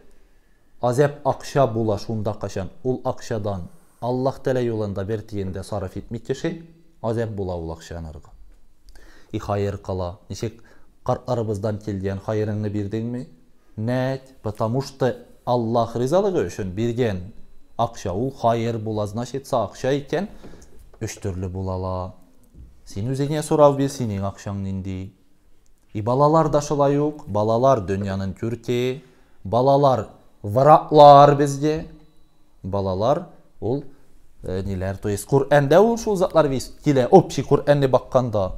азап ақша була шунда қашан ол ақшадан аллах тәала юлында бер тиенде сарыф итмей кеше азап була ул акчанарга и хайыр кыла ничек картларыбыздан келген хайырыңны бирдиңми нәт потому что аллах ризалыгы үшін берген ақша ул хайыр була значится акча экен үч түрлү булала сен өзүңө сурап бир сенин акчаң нинди и балалар да шулай балалар дүйнөнүн түрке балалар Vraqlar bizga balalar ул ниләр, то есть Куръәндә ул шул затлар вис килә. Общий Куръәнне бакканда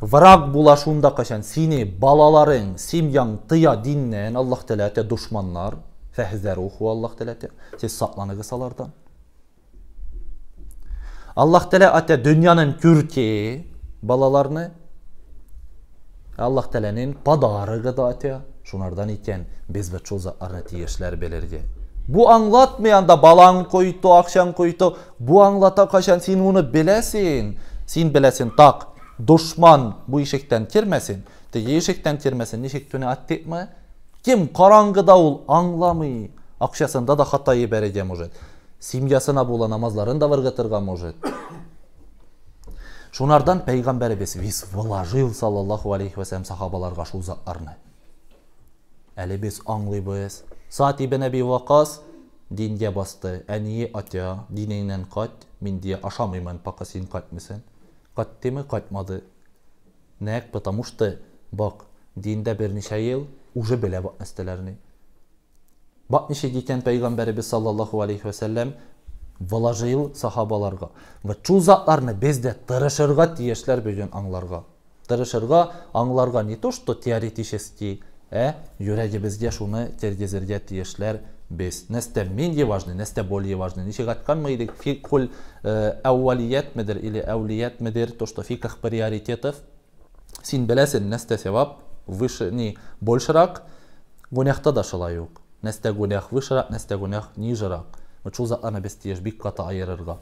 Враг була шунда качан сине балаларың, семьяң тыя диннән Аллаһ Тәгалә душманнар, фәхзәруху Аллаһ Тәгалә. Сез сакланыгыз алардан. Аллаһ Тәгалә атә дөньяның күрке балаларны Аллаһ Тәгаләнең подарыгы да атә. шунардан икен бизби чуза аны тиешилер белерге бу аңлатмаянда балаң койду акчаң койду бу аңлата қашан сен муну билесиң сен билесиң так душман бу эшектен кирмесин тиги эшектен кирмесин эшек түнү аттепми ким караңгыда ул аңламый Ақшасында да хатайы береге может семьясына була намазларын да выргатырга может шунардан пайгамбарыбыз виз вложил саллаллаху алейхи вассалам сахабаларга шу арны әлі біз аңлайбыз сат ибн әби вақас динге басты әни атя динеңнен қат менде ашамаймын пока сен қайтмысың қатты ме қайтмады нәк потому что бақ диндә бірнеше ел уже біле істелеріне Батнише дитен пәйғамбәрібіз саллаллаху алейхи вәсәлләм вылажыйыл сахабаларға. Ва чу затларны бізде тырышырға тиешләр бүген аңларға. Тырышырға, аңларға не то, что теоретически, ә жүрегімізге шуны тергізерге тиешлер біз нәсте менде важный нәсте более важный неше айтқанмы едік фикхул э, әуәлиятмідір или әулиятмідір то что фиках приоритетов Син білесің нәсте сауап выше не большырақ гүнәхта да шылай ук нәсте гүнәх вышырақ нәсте гүнәх нижырақ ушул затларны биз тиеш бик каты айырырга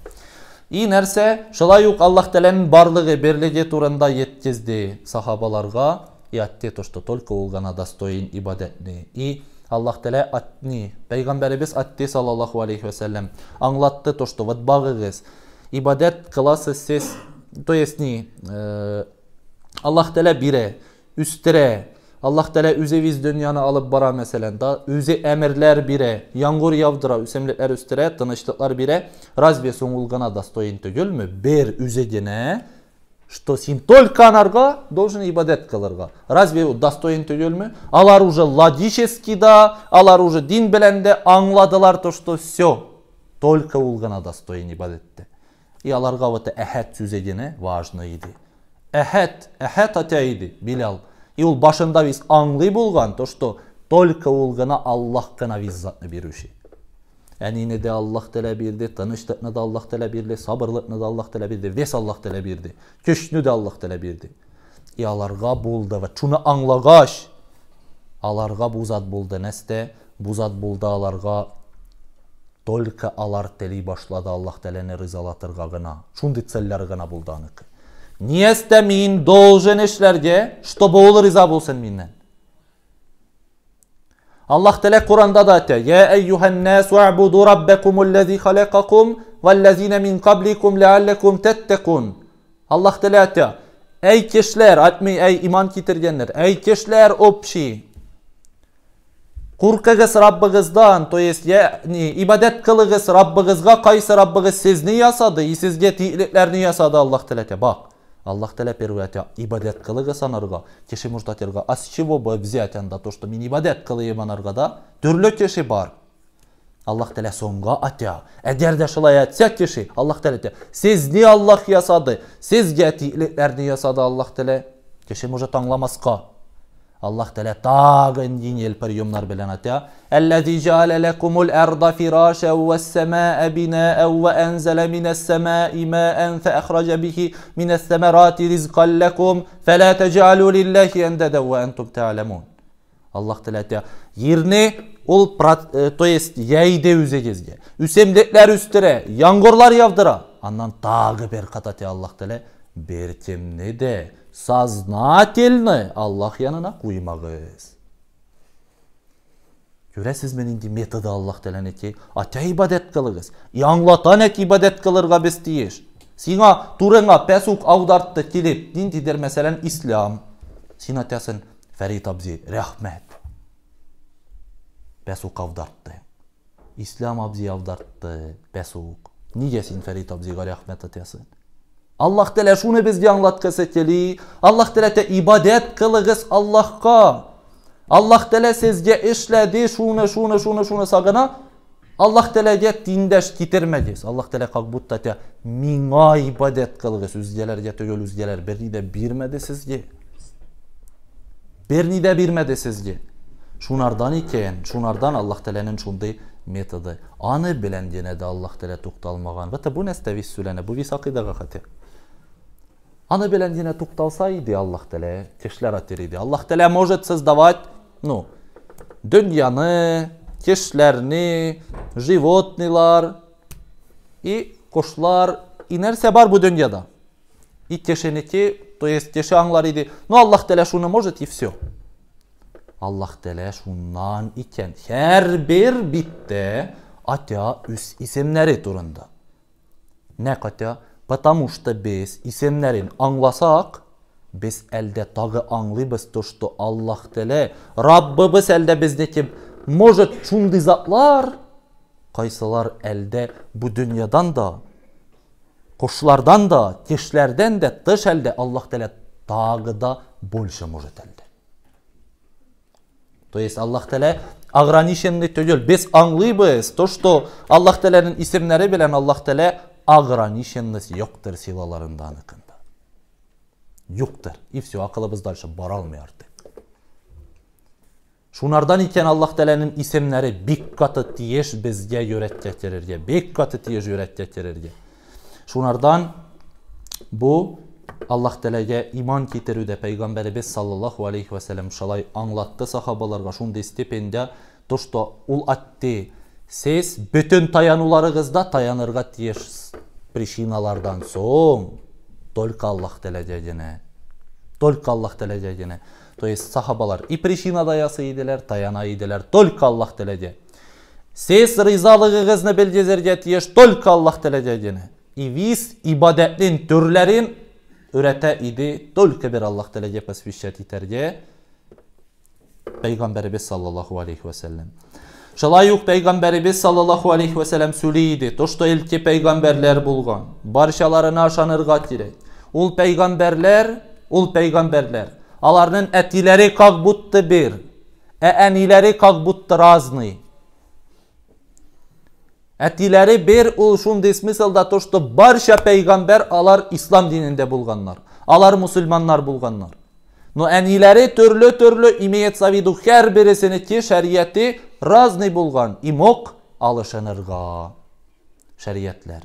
и нәрсә шулай ук аллах тәаләнең барлығы берлеге турында жеткізді сахабаларға и атте то что только ол гана достоин ибадатни и аллах тәлә атни пайғамбарыбыз атте саллаллаху алейхи уассалям аңлатты то что вот бағығыз ибадат қыласыз сіз то есть не э, аллах тәлә бире үстере аллах тәлә үзебез дөньяны алып бара мәсәлән да үзе әмерләр бирә яңгыр явдыра үсемлекләр үстерә тынычлыклар бирә разве соң ул гана достоин түгелме бер үзе генә что сен только анарға должен ибадет кылырга разве достоин түгел алар уже логически да алар уже дин белән аңладылар то что все только ул гана достоин ибадетте и аларга вот әхәт сүз важно иди. әхәт әхәт ата билал и ул башында виз аңлый болған то что только ул гана аллах гана виз затны Ənini də Allah tələb edir, danışdığını da Allah tələb edir, sabırlığını da Allah tələb edir, ves Allah tələb edir, köşkünü də Allah tələb edir. И аларга булды ва чуны аңлагач аларга бу зат булды нәстә бу зат булды аларга только алар тели башлады Аллах тәләне ризалатырга гына. Шундый целләр гына булды аныкы. Ниястә мин должен эшләргә, чтобы ул риза булсын миннән. Аллах Тәлә Құранда да айтты: "Я айюханнас валлазина мин лааллакум таттакун." Аллах Тәлә Әй кешлер, кешләр, иман китергәннәр, Әй кешләр, общий Куркыгыз Раббыгыздан, то есть, яни, ибадәт кылыгыз Раббыгызга, кайсы Раббыгыз сезне ясады, и ясады Аллах Тәлә. Бак. Аллах Таля первый атя ибадат кылыга санарга, кеше муртатырга. А с чего бы взять анда то, что мен ибадат кылыйм анарга да? Түрлі кеше бар. Аллах Таля соңга атя. Әгәр дә шулай әйтсә кеше, Аллах Таля әйтә: "Сез не Аллах ясады? Сезгә тилекләрне ясады Аллах Таля?" Кеше может аңламаска. Аллах Тәала дин ел приемнар белән әйтә: "Аллази жа'ала лакумул арда фираша вас-самаа бинаан ва анзала минас-самааи маан фаахраджа бихи минас-самарати ризкан лакум фала таджалу лиллахи андада ва антум та'ламун." Аллах Тәала әйтә: "Йерне ул, то есть яйде үзегезге, үсемлекләр үстерә, яңгырлар явдыра." Аннан тагы бер кататы Аллах Тәала бер темне дә сознательно аллах янына куймагыз мен енді методу аллах тааланеки ата ибадат кылыгыз аңлата ибадат кылырга биз сиңа турыңа пәсук аударты тилеп дин тидер ислам син атасың фәрит абзи рәхмәт пәсук аудартты ислам абзи аудартты пәсук неге син фәрит абзиға рәхмәт Allah Teala shune bizga anglatgisi keli. Alloh Teala te ibodat qilg'iz Allohga. Alloh Teala sizga ishladi, shuni, shuni, shuni, shuni sag'ina Alloh Tealaga tindash ketirmagiz. Alloh Teala qalbutta te minga ibodat qilg'iz, o'zgalarga to'g'il o'zgalar birnida bermadi sizga. Birnida bermadi sizga. Shunardan ekan, shunardan Alloh Tealaning shunday metodi. Ani bilan yana da Alloh Teala to'xtalmagan. Va bu nastavissulaning bu visaqidagi xati. Она белән тукталса иде Аллаһ Тәала кешеләр әйтер иде. Аллаһ Тәала может создавать, ну, дөньяны, кешеләрне, животныйлар и кошлар и нәрсә бар бу дөньяда. И кешенеке, то есть кеше аңлар иде. Но Аллаһ Тәала шуны может и все. Аллаһ Тәала шуннан икән. Һәр бер биттә ата үз исемнәре турында. Нәкъ ата Потому что без isimlərin anlasaq, biz əldə dağı anlayıbız to, что Allah tələ Rabbimiz əldə bizdəki может çundi zatlar qaysalar əldə bu dünyadan da quşlardan da, keşlərdən də dış əldə Allah tələ dağı da больше может əldə. То есть Allah tələ ограниченный түгел. Biz anlayıbız то, что Allah tələnin isimləri bilən Allah tələ ограниченность жоқтыр силаларында аныкында жоқтыр и все акылыбыз дальше бара алмай артык шунардан икен аллах тәаләнең исемнәре бик каты тиеш безгә өйрәткәтерергә бик каты тиеш өйрәткәтерергә шунардан бу аллах тәаләгә иман китерүдә пәйгамбәребез саллаллаху алейхи вәсәләм шалай аңлатты сахабаларға шундый степеньдә то что ул Siz bütün tayanularınızda tayanırğa tiyəşsiz. Prişinalardan soň только Allah Teala dedine. Только Allah Teala dedine. То есть sahabalar и Prişinada yasa idiler, tayana idiler. Только Allah Teala de. Siz rızalıgınızı bildirge tiyeş только Allah Teala dedine. И вис ibadetnin türlerin ürete idi. Только bir Allah Teala de pasvişet iterge. Peygamberimiz sallallahu aleyhi ve sellem. Шылай ук пәйгамбәребез саллаллаху алейхи вәсәләм сөйлейде, тошто илке пәйгамбәрләр булган, баршаларына ышанырга кирәк. Ул пәйгамбәрләр, ул пәйгамбәрләр. Аларның әтиләре как будто бер, ә әниләре как будто разный. Әтиләре бер ул шундый смыслда то, что барша пәйгамбәр алар ислам динендә булганнар. Алар мусульманнар булганнар. Nuəniləri dörlü-dörlü iməyətsavidu xər birisini ki, şəriəti razni bulğan imoq alışınırqa. Şəriətlər.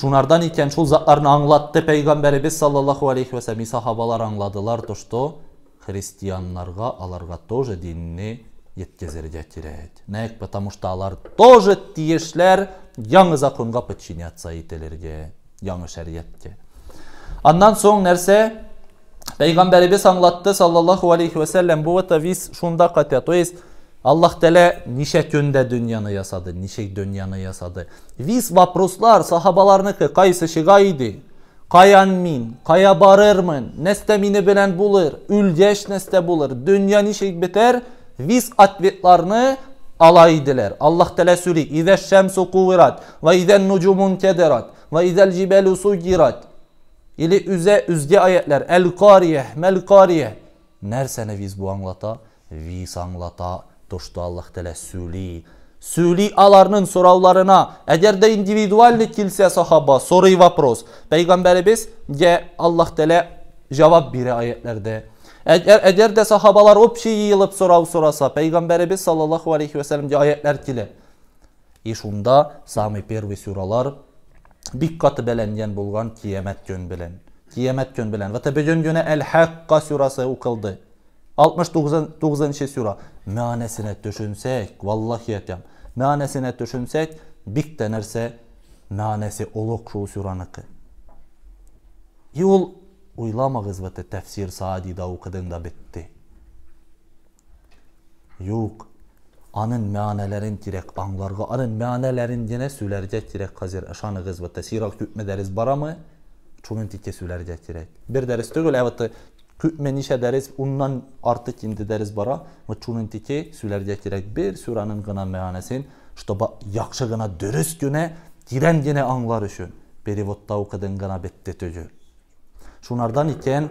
Şunlardan ikən şu zatlarını anlattı Peyğəmbərimiz sallallahu aleyhi və səmi sahabalar anladılar dostu. Христианларға аларға тоже динini yetkizirge kirek. Neyik потому что алар тоже тиешлер яңы законға подчиняться ителерге, яңы şəriətке. Андан соң нәрсе Peygamberimiz anlattı sallallahu aleyhi ve sellem. Bu vataviz şunda katya. To jest Allah Teala nişe günde dünyanı yasadı. Nişe dünyanı yasadı. Viz vaproslar sahabalarını kayısı şigaydı. Kayan min, kaya barır mın, neste mini bilen bulur, ülgeş neste bulur, dünya nişe biter, viz atvetlerini alaydılar. Allah Teala sürü, İzeş şemsu kuvirat ve izen nucumun kederat ve izel cibelu sugirat или üze, üzge ayetler. El kariyeh, mel kariyeh. Нәрсәне виз бу аңлата? Виз аңлата тошто Аллах Тәлә сүли. Сүли аларның сорауларына. Әгәр дә индивидуаль килсә сахаба, сорый вопрос. Пәйгамбәребез гә Аллах Тәлә җавап бирә аятләрдә. Әгәр әгәр дә сахабалар общий йылып сорау сораса, Пәйгамбәребез саллаллаһу алейхи ва сәлләмгә аятләр килә. И шунда самый первый сүралар Diqqət belənləyən bulğan qiyamət gün bilən. Qiyamət gün bilən. Və təbəgün günə El-Hakka surəsi oxuldu. 69-cu sura. Mənəsinə düşünsək, vallahi aytdam. Mənəsinə düşünsək, bir dənərsə mənəsi oluq şu suranıqı. Yol uylama qızvəti təfsir saadi da oxudun da bitdi. Yox, anın məanələrin dirək anlarğı, anın məanələrin yenə söylərəcək dirək qazir əşanı qız və təsirak tütmədəriz baramı? Çoğun tikə söylərəcək dirək. Bir dəriz tüqül, əvət kütmeniş ederiz, ondan artık indi deriz bara və çoğun tikə söylərəcək dirək bir süranın qına məanəsin, ştaba yaxşı qına dürüst günə, dirən yenə anlar üçün. Berivodda o qadın qına bitti tüqül. Şunlardan ikən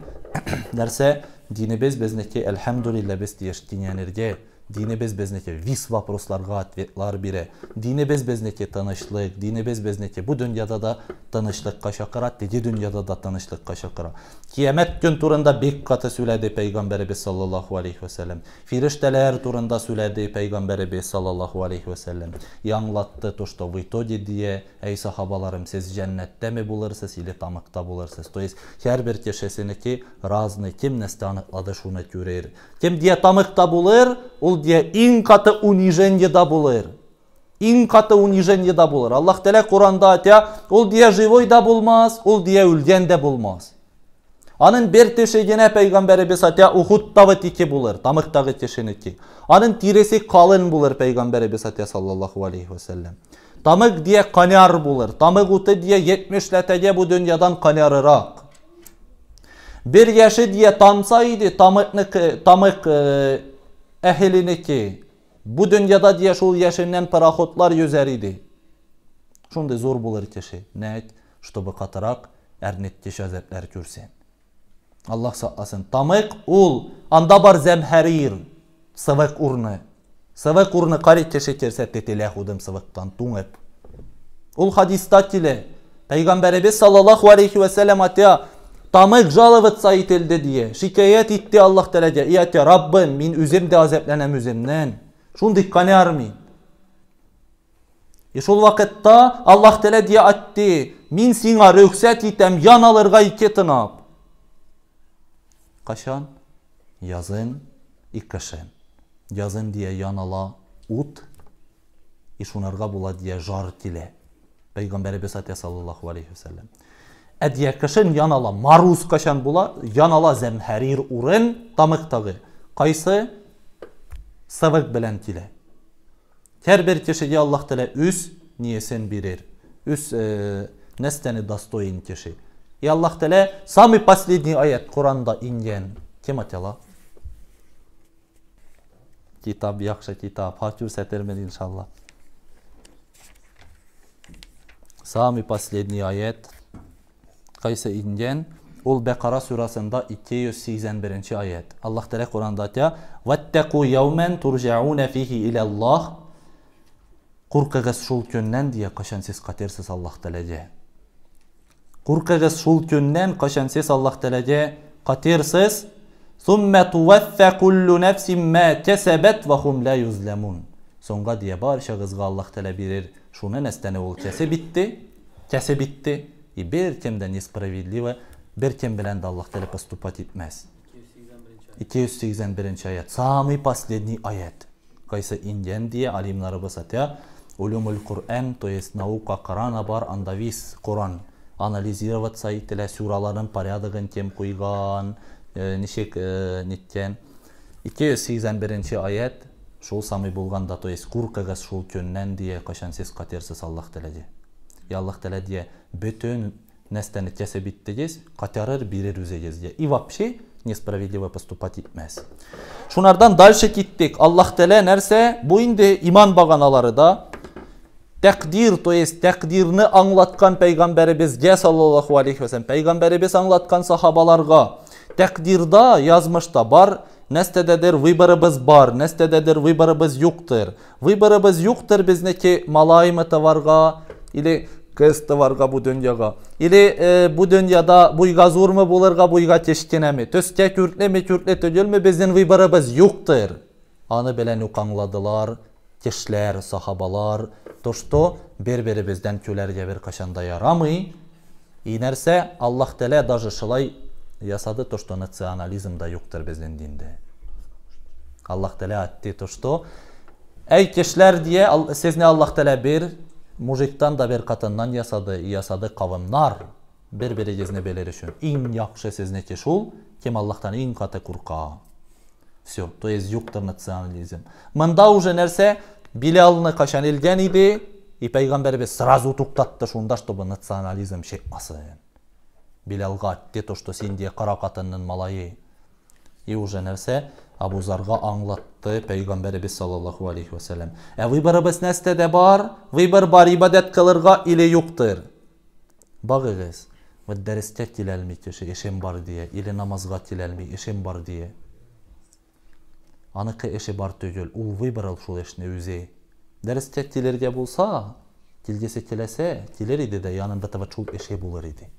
dərsə dinimiz biznəki elhamdülillah biz deyir dinlənirgə. dine bez bezbezneke, vis vaproslarga atvetlar bire, dine bez bezbezneke tanışlık, dine bez bezbezneke bu dünyada da tanışlıkka kaşakara, dedi dünyada da tanışlıkka kaşakara. Kiyamet gün turunda bek katı söyledi peygamberi be sallallahu aleyhi ve sellem. Firişteler turunda söyledi peygamberi be sallallahu aleyhi ve sellem. Yanlattı tuşta vito diye, ey sahabalarım siz cennette mi bulursunuz, ili tamıkta bulursunuz. То есть, her bir kişisini ki razını kim nesli anıkladı şunu görür. Kim diye tamıkta bulur, ul diye in katı uniženje да булыр. Иң каты униженье да булыр. Аллах Тәлә Коранда әйтә, ул дия живой да булмас, ул дия үлгән дә булмас. Аның бер теше генә пәйгамбәребез әйтә, Ухуд тавы тике булыр, тамыктагы тешене ки. Аның тиресе калын булыр пәйгамбәребез әйтә саллаллаху алейхи ва сәлләм. Тамык дия каняр булыр. Тамык уты дия 70 ләтәгә бу дөньядан канярырак. Bir yaşı diye tamsa idi, tamık, tamık e, əhlini ki, bu dünyada yaşıl yaşından paraxotlar yüzəridir. Şunday zor bulur kişi. Nəyək? Чтобы qatarak ərnitki şəzətlər görsən. Allah sağlasın. Tamıq ul, anda bar zəmhərir. Sıvıq urnu. Sıvıq urnu qarət kişi kersət detiləhudum sıvıqdan tunıb. Ул хадиста килә. Пәйгамбәребез саллаллаху алейхи ва сәллям атя Тамык jalıvıt sayıt elde шикаят Şikayet Аллах Allah telece. İyat ya мин min üzerim de azeplenem üzerimden. Şun И шул Eş Аллах vakitta Allah tele «Мин Min sinğe ян item yan alırga Кашан, язын, Kaşan? Yazın ilk kaşan. Yazın diye yan ut. Eş onarga bula diye jar tile. Peygamberi besatya әдиәкішін янала марус кашан була янала зәмһәрир урын тамыктагы кайсы сывык белән тиле һәр бер кешегә аллаһ тәлә үз ниесен бирер үз нәстәне достоин кеше и аллаһ тәлә самый последний аят коранда ингән кем атала kitap yakşı kitap hak yürsetirmedi inşallah. Sami последний ayet Qaysi-dən Ul-Bəqara surəsində 281-ci ayət. Allah Təala Quranda deyir: "Vattaqu yawman turcaun fihi ilə Allah" Qorxağız şul gündən deyə qaşan siz qatırsınız Allah Taala'ya. Qorxağız şul gündən qaşan siz Allah Taala'ya qatırsınız. "Summa tuwaffa kullu nafsin ma kasabat wa hum la yuzlamun." Sonra deyə barışağızğa Allah Taala bilir, şuna nəstənə ol kəsə bitdi. Kəsə bitdi. И бер кем бір несправедливо, бер кем белән Аллах Аллаһ поступат поступать 281 аят. Самый последний аят. Кайсы инден дие алимларыбыз атя. Улюмул құран то есть наука қарана бар, андавис, құран. Коран. сай, сайтелә сүраларын порядогын кем куйган, нишек ниткен. 281 аят. Шул самый болғанда, то есть куркагас шул көннен дие, кашан сез катерсез Аллаһ и аллах тәала бөтөн нерсени жасап иттегез катарыр берер үзегез дия и вообще несправедливо поступать итмәс шунардан дальше киттик аллах тәала нәрсә бу инде иман да тәқдир то есть тәқдирні аңлатқан пәйғамбәрімізге саллаллаху алейхи уассалам пәйғамбәріміз аңлатқан сахабаларға тәқдирда язмышта бар нәстәдәдер выборыбыз бар нәстәдәдер выборыбыз юктыр выборыбыз юктыр бізнеке малаймы товарга или կես տվարգա բուդոնյագա իլի բուդոնյադա բույգա զուրմը բոլարգա բույգա ճեշտենամի төс տե քյուրտնե մե քյուրտնե տölme bizden վիբարաբыз юктыр аны белән үк аңладылар кешеләр сахабалар то что бер беребездән көләргә бер кашанда ярамый и нәрсә аллаһ тәлә даже шулай ясады то что национализм да юктыр безнең диндә аллаһ тәлә әйтте то что әй кешеләр дие сезне аллаһ тәлә бер мужиктан да бер қатыннан ясады ясады кавымнар бір берегезине белер үчүн иң жакшы сиз нече шул ким аллахтан иң каты курка все то есть юктур национализм мында уже нерсе биле алыны кашанилген иди и пайгамбарыбыз сразу туктатты шунда чтобы национализм чекмасын биле те то что сен де кара малайы и уже нерсе Абузарға аңлатты Пәйғамбәрібіз салаллаху алейхи вассалам. Ә выборыбыз нәсті де бар, выбор бар ибадат қылырға или юқтыр. Бағығыз, вот дәрісте тіләлмей ешем бар дие, или намазға келәлмей ешем бар дие. Анықы еші бар төгіл, ол выбор ал шул ешіне өзе. Дәрісте келерге болса, тілдесе келесе, келер еді де, янында табачул еше болар еді.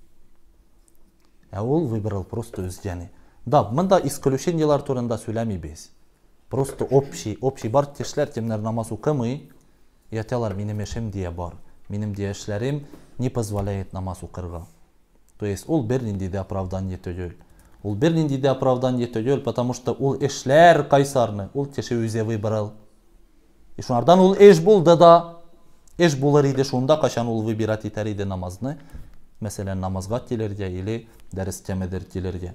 Ә ол выбор ал просто өзгені да мында исключениялар турында сөйләмибез просто общий общий бар тешләр темнәр намаз укымый и минем эшем дия бар минем дияшләрем не позволяет намаз укырга то есть ул бернинди дә оправдание түгел ул бернинди дә оправдание түгел потому что ул эшләр кайсарны ул теше үзе выбрал и шуңардан ул эш булды да эш булыр иде шунда качан ул выбирать итәр иде намазны мәселен намазға тилерде или дәрістемедер тилерде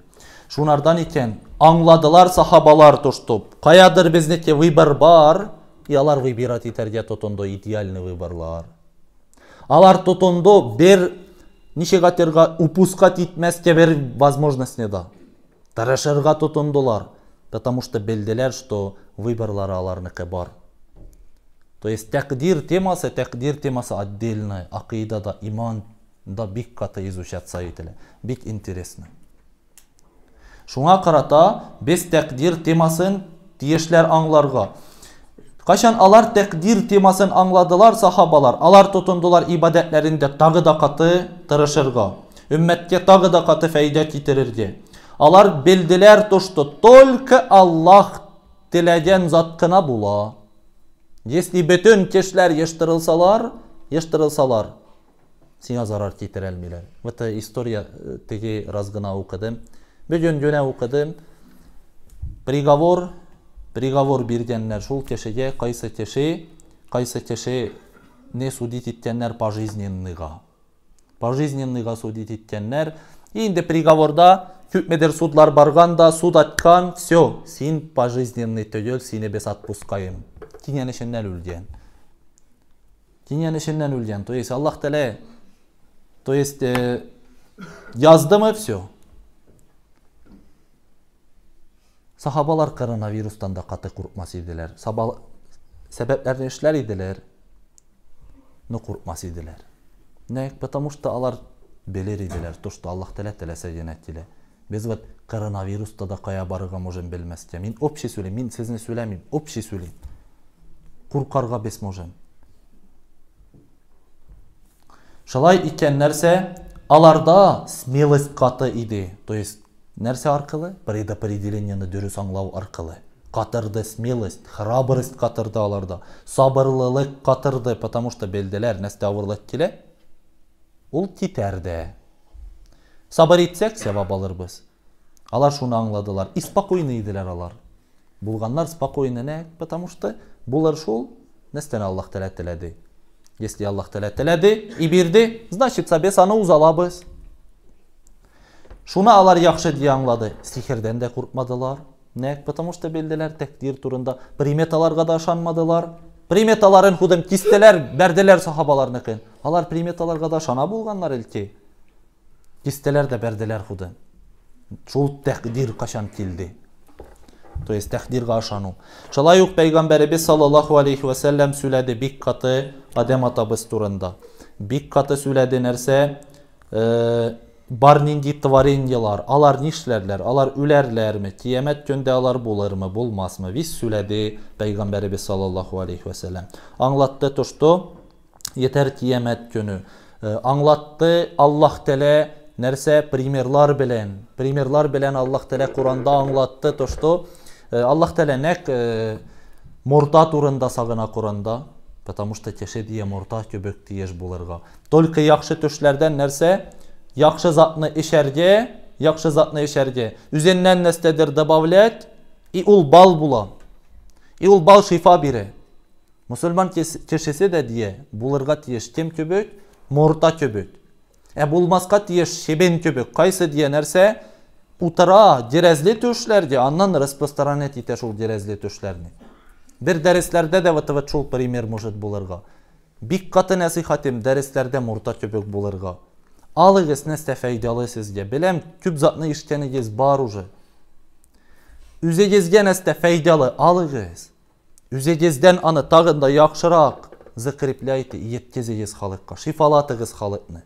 шунардан екен аңладылар сахабалар тоштоп қаядыр бізнеке выбор бар и алар выбирать итерде тотондо идеальный выборлар алар тотондо бер неше қатерға упускать итмәскә бер возможностьне да Тарашырға тотондолар потому что белделәр что выборлары аларныкы бар то есть тәкдир темасы тәқдир темасы отдельный ақидада иман да бик каты изучать саителе бик интересно шуңа карата без тәқдир темасын тиешләр аңларга Қашан алар тәқдир темасын аңладылар сахабалар, алар тотындылар ибадәтләрендә тагы да каты тырышырга, тағыда тагы да каты фәйдә китерергә. Алар белделәр тошты, только Аллах теләгән зат кына була. Если бөтен кешләр ештырылсалар, ештырылсалар, сиңа зарар китере алмыйлар вот история э, теги раз гына укыдым бүгүн генә приговор приговор бергендер шул кешегә кайсы кеше кайсы кеше не судить иткәннәр пожизненныйга пожизненныйга судить иткәннәр инде приговорда күпмедер судлар барган да суд айткан все син пожизненный түгел сине без отпускаем тиңәнешеннән үлгән тиңәнешеннән үлгән то есть аллах тәлә То есть э, жазды все сахабалар коронавирустан да каты куркмас иделер себептерин иштер иделер но куркмас иделер Нек, потому что алар белер иделер то что аллах теле телесе жөнөттиле биз вот коронавируста да қая барыға можем билмеске мен общий сүйлөйм мен сизне сүйлөмөйм общий сүйлөйм куркарга бес можем Шалай икен нәрсә аларда смелость қаты иде. То есть арқылы? аркылы? Предопределениены дөрес аңлау арқылы Катырды смелость, храбрость Қатырды аларда. сабырлылық қатырды потому что белделәр нәсте авырлык келе Ул титәрде. Сабыр итсәк сәвап алырбыз. Алар шуны аңладылар. И спокойны алар. Булганнар спокойны нәк, потому что бұлар шул нәрсәне аллах Если Аллах Таля tələdir, ibirdir, значит səbiyəsanı uzalabız. Şunu alar yaxşı deyə anladı. Sihirdən də qorxmadılar. Nə? Потому что bildilər təqdir turunda primetalar qadaşanmadılar. Приметаларын худым кистелер, бәрделер сахабаларныкын. Алар приметаларга да шана булганнар элки. Кистелер де бәрделер худым. Шул тәкъдир кашан килде to jest tahdir ga shanu. Shallaju pejgamberimiz sallallahu aleyhi ve sellem söyledi bir katı Adem atabısturunda. Bir katı söyledi nerse e, barningi tvarengilar, alar nişlerler, alar ülerlermi, kiyemet günde alar bularmı, bulmazmı? Biz söyledi peygamberimiz sallallahu aleyhi ve sellem. Anlattı tuştu yeter kiyemet günü. E, anlattı Allah tele Нәрсә примерлар белән, примерлар белән Аллаһ Тәала Куранда аңлатты, то что Allah Teala ne мурда сагына Куранда, потому что теше дие мурда көбөк тиеш булырга. Только яхшы төшләрдән нәрсә? Яхшы затны эшәргә, яхшы затны эшәргә. Үзеннән нәстәдер добавлять, и ул бал була. И ул бал шифа бире. Мусульман тешесе дә дие булырга тиеш кем көбөк? Мурда көбөк. Ә булмаска тиеш шебен көбөк. Кайсы дие нәрсә? Utara, Girəzli töşlərdir. Ondan распространять etə şol Girəzli töşlərini. Bir dərslərdə də vətəvə çol primer может bularğa. Diqqəti nəsihətim dərslərdə murta köpək bularğa. Alığız nəsə faydalı sizə. Biləm küp zatını işkənəgiz var уже. Üzəgizgə nəsə faydalı alığız. Üzəgizdən anı tağında yaxşıraq zıqripləyti yetkizəgiz xalıqqa, şifalatığız xalıqını.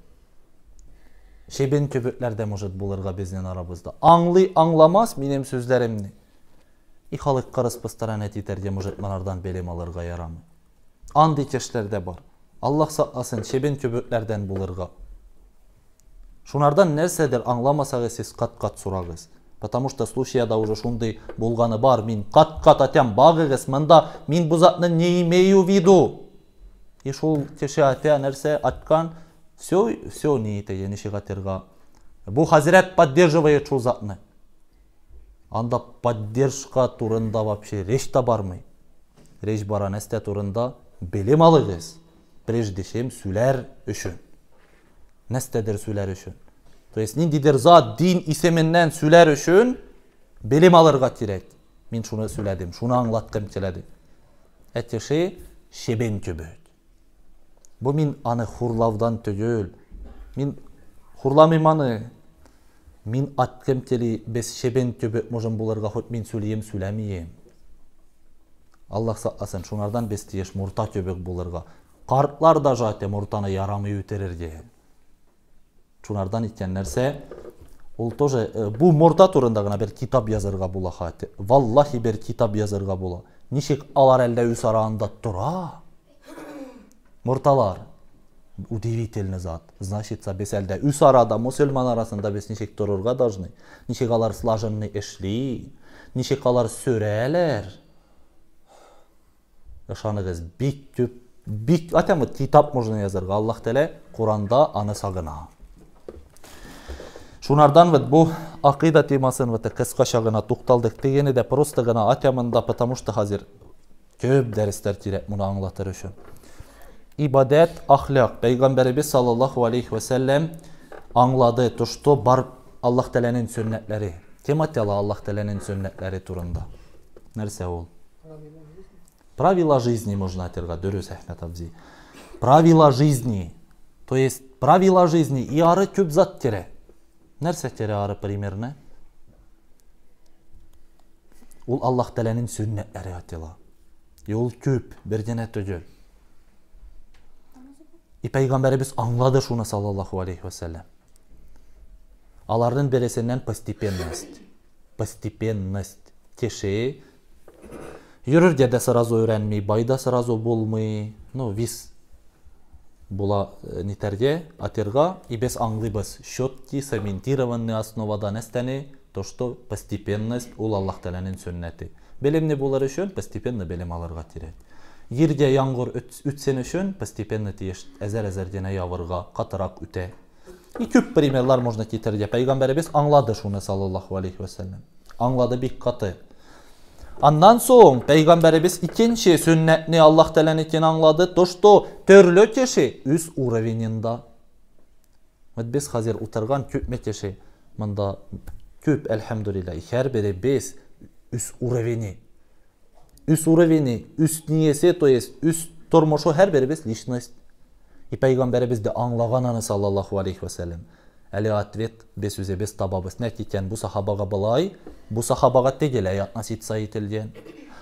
шебен төбөтлөр да может буларга биздин арабызды. Аңлы аңламас менин сөздөрүмдү и халыкка распространять этер де может манардан белем алырға ярамы. анды итештер бар аллах сакласын шебен төбөтлөрдөн болырға. шунардан нерседир аңламасак сиз кат кат сурагыз потому что случаяда уже шундай болганы бар мин кат кат атям багыгыз мында мин бу затны не имею виду и шул киши атя аткан все, все не это, енешегатерга. Бу хазират поддерживает шузатны. Анда поддержка турында вообще речь та бармый. Речь нәстә турында білім алығыз. Прежде чем сүлер үшін. Нестедер сүлер үшін. То есть ниндидер зат дин исеменнен сүлер үшін білім алырға керек. Мен шуны сөйледім, шуны аңлатқым келеді. Әтеші шебен көбөйт. Бұ мин аны хурлаудан түгел. мен хурламыйм аны. мен аттым тели без шебен төбе можем буларга хот мин сөйлейм сөйләмием. Аллах сакласын, шунардан без тиеш мурта төбек буларга. Картлар да жате муртаны ярамы үтерерге. Шунардан иткән нәрсә ол тоже бу мурта турында гына бер китап язарга бола хат. Валлахи бер китап язарга бола. нешек алар әллә үз арасында тұра! мурталар удивительный зат значит без әлде үс арада мұсылман арасында без ничек тұрырға должны ничек алар слаженный эшли ничек алар сөрәләр ышанығыз бүйтіп бик атамы китап можно язарга аллах тәлә куранда аны сагына шунардан вот бу ақида темасын вот кыскача тоқталдық тукталдык де просто айтамын да потому что қазір көп дәрістер тирәк мұны аңлатыр үшін ибадат ахлак пайгамбарыбыз саллаллаху алейхи уасалам аңлады тушту бар аллах тәаланың сүннәтләре кем айтты аллах тәаланың сүннәтләре турында нәрсә ол правила жизни можно айтырға дөрес әхмет правила жизни то есть правила жизни и ары көп зат кере нәрсә кере ары примерно ул аллах тәаланың сүннәтләре айтыла и ол көп бірден i e, pejgamberimiz anladı şunu sallallahu aleyhi ve sellem. Aların beresinden постепенность. Постепенность. Те şeyi yürürge de сразу öğrenmeyi, bayda сразу bulmayı, ну, вис була нитерге, атерга, и без англыбыз. Щетки, сегментированные основада нестени, то, что постепенность ул Аллах Тәләнең сүннәте. Белемне булар өчен постепенно белем алырга кирәк. ерде яңгыр 3 сен өчен постепенно тиеш әзәр-әзәр генә явырга катырак үтә. И көп примерлар можно китерде. Пәйгамбәребез аңлады шуны саллаллаху алейхи вәсәлләм. Аңлады бик қаты. Аннан соң Пәйгамбәребез икенче сүннәтне Аллаһ Тәаләне аңлады, Дошто что төрле кеше үз уровенендә. Вот без хәзер утырган көп кеше монда күп әлхәмдүлилләһ. Һәр бире без үз üst уровень, үст ниесе, то есть үст тормошо һәр беребез личность. И пәйгамбәребез аңлаған аны саллаллаху алейхи вәсәлләм. Әле ответ без үзе без табабыз. Нәтиҗән бу сахабага былай, бу сахабага тегеләй относиться телген.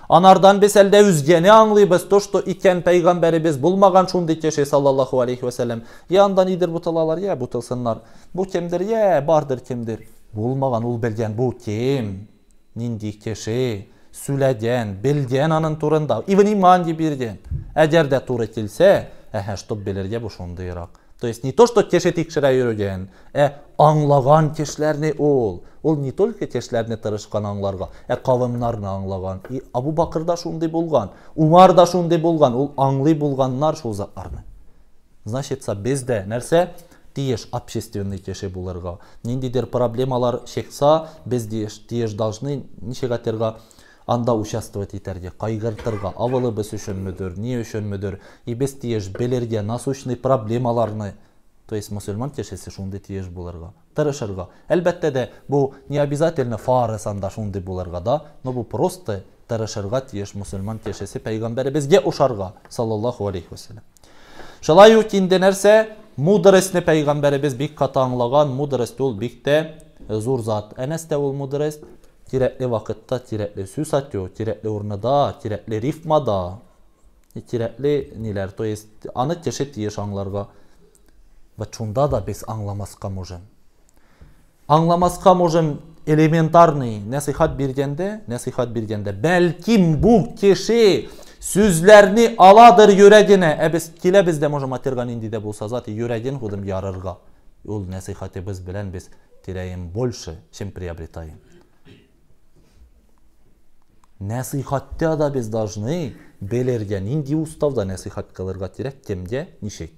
Анардан без әлдә үзгәне аңлыйбыз, то, что икән пәйгамбәребез болмаған шундый кеше саллаллаху алейхи вәсәлләм. Я анда нидер буталалар, я бутылсыннар. Бу кемдер, я бардыр кемдер. Булмаган ул белгән бу кем? Нинди кеше? сүйләген белген аның турында ибн иман деп берген әгер де келсе әһә чтоб белергә бу шундыйрак то есть не то что теше тикшерә йөрөгән ә аңлаган кешеләрне ул ул не только кешеләрне тырышкан аңларга ә кавымнарны аңлаган и абу бакыр да шундый булган умар да шундый булган ул аңлый булганнар шул затларны значится без нәрсә тиеш общественный кеше булырга ниндидер проблемалар шекса без тиеш должны ничек атырга анда участвовать итәрде кайгыртырга авылы біз өшөнмөдүр эмне өшөнмөдүр и биз тиеш белерге насущный проблемаларны то есть мусульман кишиси шундай тиеш буларга тырышырга әлбәттә дә бу не обязательно фарыз анда шундай буларга да но бу просто тырышырга тиеш мусульман кишиси пәйгамбәребезгә ушарга саллаллаху алейхи вассалам шулай ук инде нәрсә мудрестне пәйгамбәребез бик катаңлаган аңлаган мудрест ул бик тә зур зат әнәс ул Tirəkli vaxtda, tirəkli süsatyo, tirəkli urnada, tirəkli rifmada, tirəkli nilər, to есть аны тешет еш аңларға. Ва чунда да без аңламаска можем. Аңламаска можем элементарный насихат бергенде, насихат бергенде. Бәлким бу кеше сүзләрне аладыр йөрәгенә. Ә без килә без дә можем атерган инде дә булса зат йөрәген худым ярырга. Ул насихаты без белән без теряем больше, чем приобретаем. насихатта да біз должны белерге нинди уставда насихат кылырга керек кемде нишек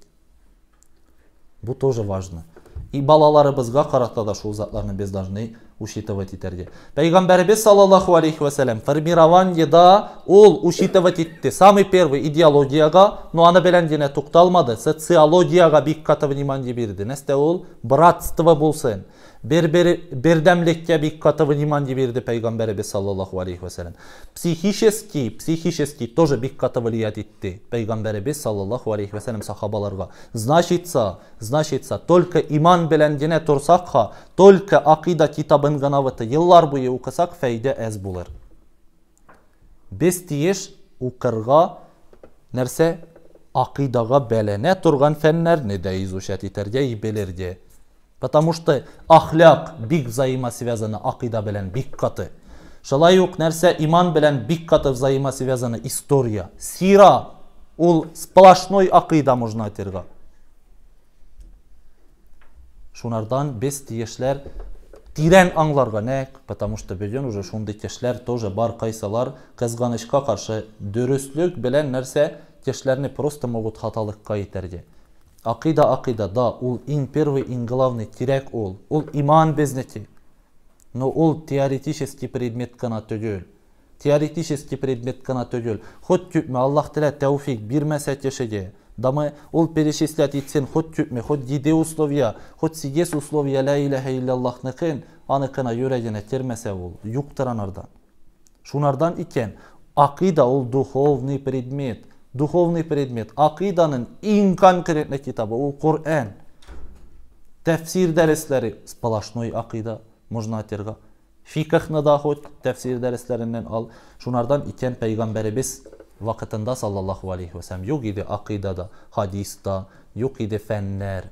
Бұ тоже важно и балаларыбызга карата да ушул затларны без должны учитывать итерге пайгамбарыбыз саллаллаху алейхи вассалам формированиеда ол учитывать итти самый первый идеологияга но аны белен туқталмады, тукталмады социологияга бик ката внимание берди несте ол братство болсун Бер-бер, бердәмлеккә бик каты внимание бирде Пәйгамбәребез саллаллаху алейхи вәсәләм. Психически, психически тоже бик каты влиять итте Пәйгамбәребез саллаллаху алейхи вәсәләм сахабаларга. Значится, значится, только иман белән генә торсак ха, только акида китабын гына вата еллар буе укысак фәйдә әз булыр. Без тиеш укырга нәрсә акыйдага бәләнә торган фәннәрне дә изучат итәргә, белергә. потому что ахляк бик связаны ақида білән бик каты шулай ук нәрсә иман белән бик каты связаны история сира ул сплошной ақида можно айтырга шунардан без тиешләр тирән аңларга нәк, потому что бөдөн уже шундый тешләр тоже бар кайсалар кызганычка каршы дөрөслек белән нәрсә тешләрне просто могут хаталыкка итәрде. Акида, акида, да, ол ин первый, ин главный, тирәк ол. Ол иман безнеки. Но ол теоретический предмет кана түгел. Теоретический предмет кана түгел. Хоть күпме Аллах тілі тәуфик бирмәсә кешеге. Дамы ол перечислять етсен, хоть күпме, хоть диде условия, хоть сигес условия ля иләһә илляллахныкын, аны кына йөрәгенә термәсә ол, юктыранардан. Шунардан икән, акида ол духовный предмет. Духовный предмет. Akidanın in konkretne kitabı o Kur'an. Tefsir dersleri spalaşnoy akida можно aterga. Fikihni da hoç tefsir derslerinden al. Şunlardan iken peygamberimiz vakitinde sallallahu aleyhi ve sellem yok idi akidada, hadista, yok idi fenler.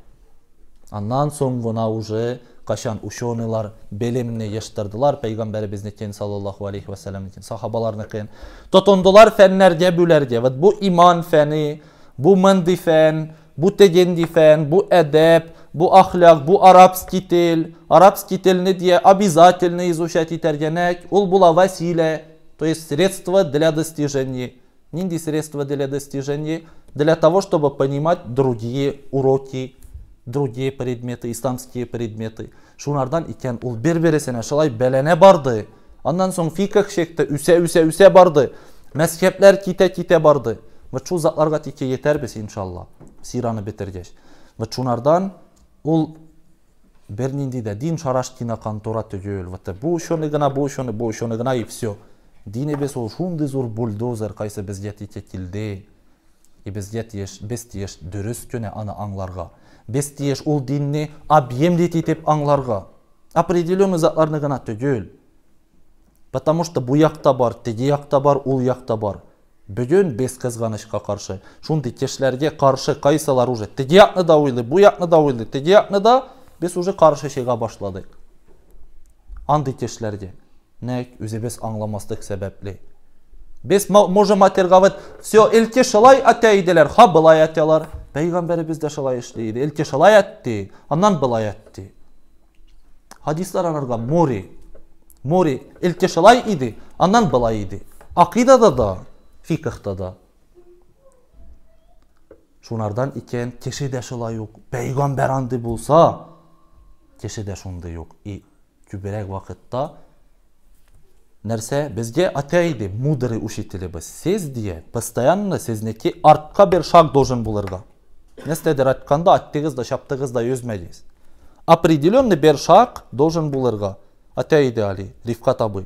Ondan sonra уже Kaşan qaşan uşonilar belimni yığışdırdılar peyğəmbərimizinkin sallallahu aleyhi ve sellem alayhi və səlləmin sahabalarınkin. Totundular fənlərgə, bülərgə. Və bu iman feni, bu məndi fen, bu tegendi fen, bu edep, bu ahlak, bu Arap dil, Arap dil ne diye обязательно изучать и тергенек, ол vasile, то есть средство для достижения. Нинди средства для достижения, для того, чтобы понимать другие уроки другие предметы исламские предметы шунардан икен ол бер бересене шалай белене барды андан соң фиках шекті үсә үсә үсе барды мәскеплер ките ките барды вот шу затларга тике жетербиз иншалла сираны бетиргеч вот шунардан ул бир нинди да дин шараштина контора түгел вот бу ушуну гана бу ушуну бу ушуну гана и все дин эмес ул ушундай зур бульдозер кайсы бизге тике килди и бизге тиеш без тиеш дөрүс көне аны аңларга бестиеш ул динни объемдейт итеп аңларга определенный затларны гана түгел потому что бу якта бар тиги якта бар ул якта бар бүгүн без кызганычка каршы шундый кишилерге каршы кайсылар уже тиги якны да ойлой бу якны да ойлой тиги якны да без уже каршы чыга башладык андай кишилерге нәк бес аңламастык сәбәпле без можем отверговать все элке шылай әтә иделәр ха былай әтәләр пайғамбарыбыз да шалай іштейді елке шалай әтті анан былай әтті хадистар анарға море море елке шалай иді анан былай иді ақидада да фикахта да шунардан икен кеше де шалай ок пайгамбар анды болса кеше де шундай ок и күбірек уақытта нәрсе бізге атайды мудрый учителебіз сез дие постоянно сезінеке артқа бір шаг должен боларға нестедир айтканда аттыгыз да чаптыгыз да үзмедиңиз определенный бер шақ должен болырға. ырга али рифкат табы.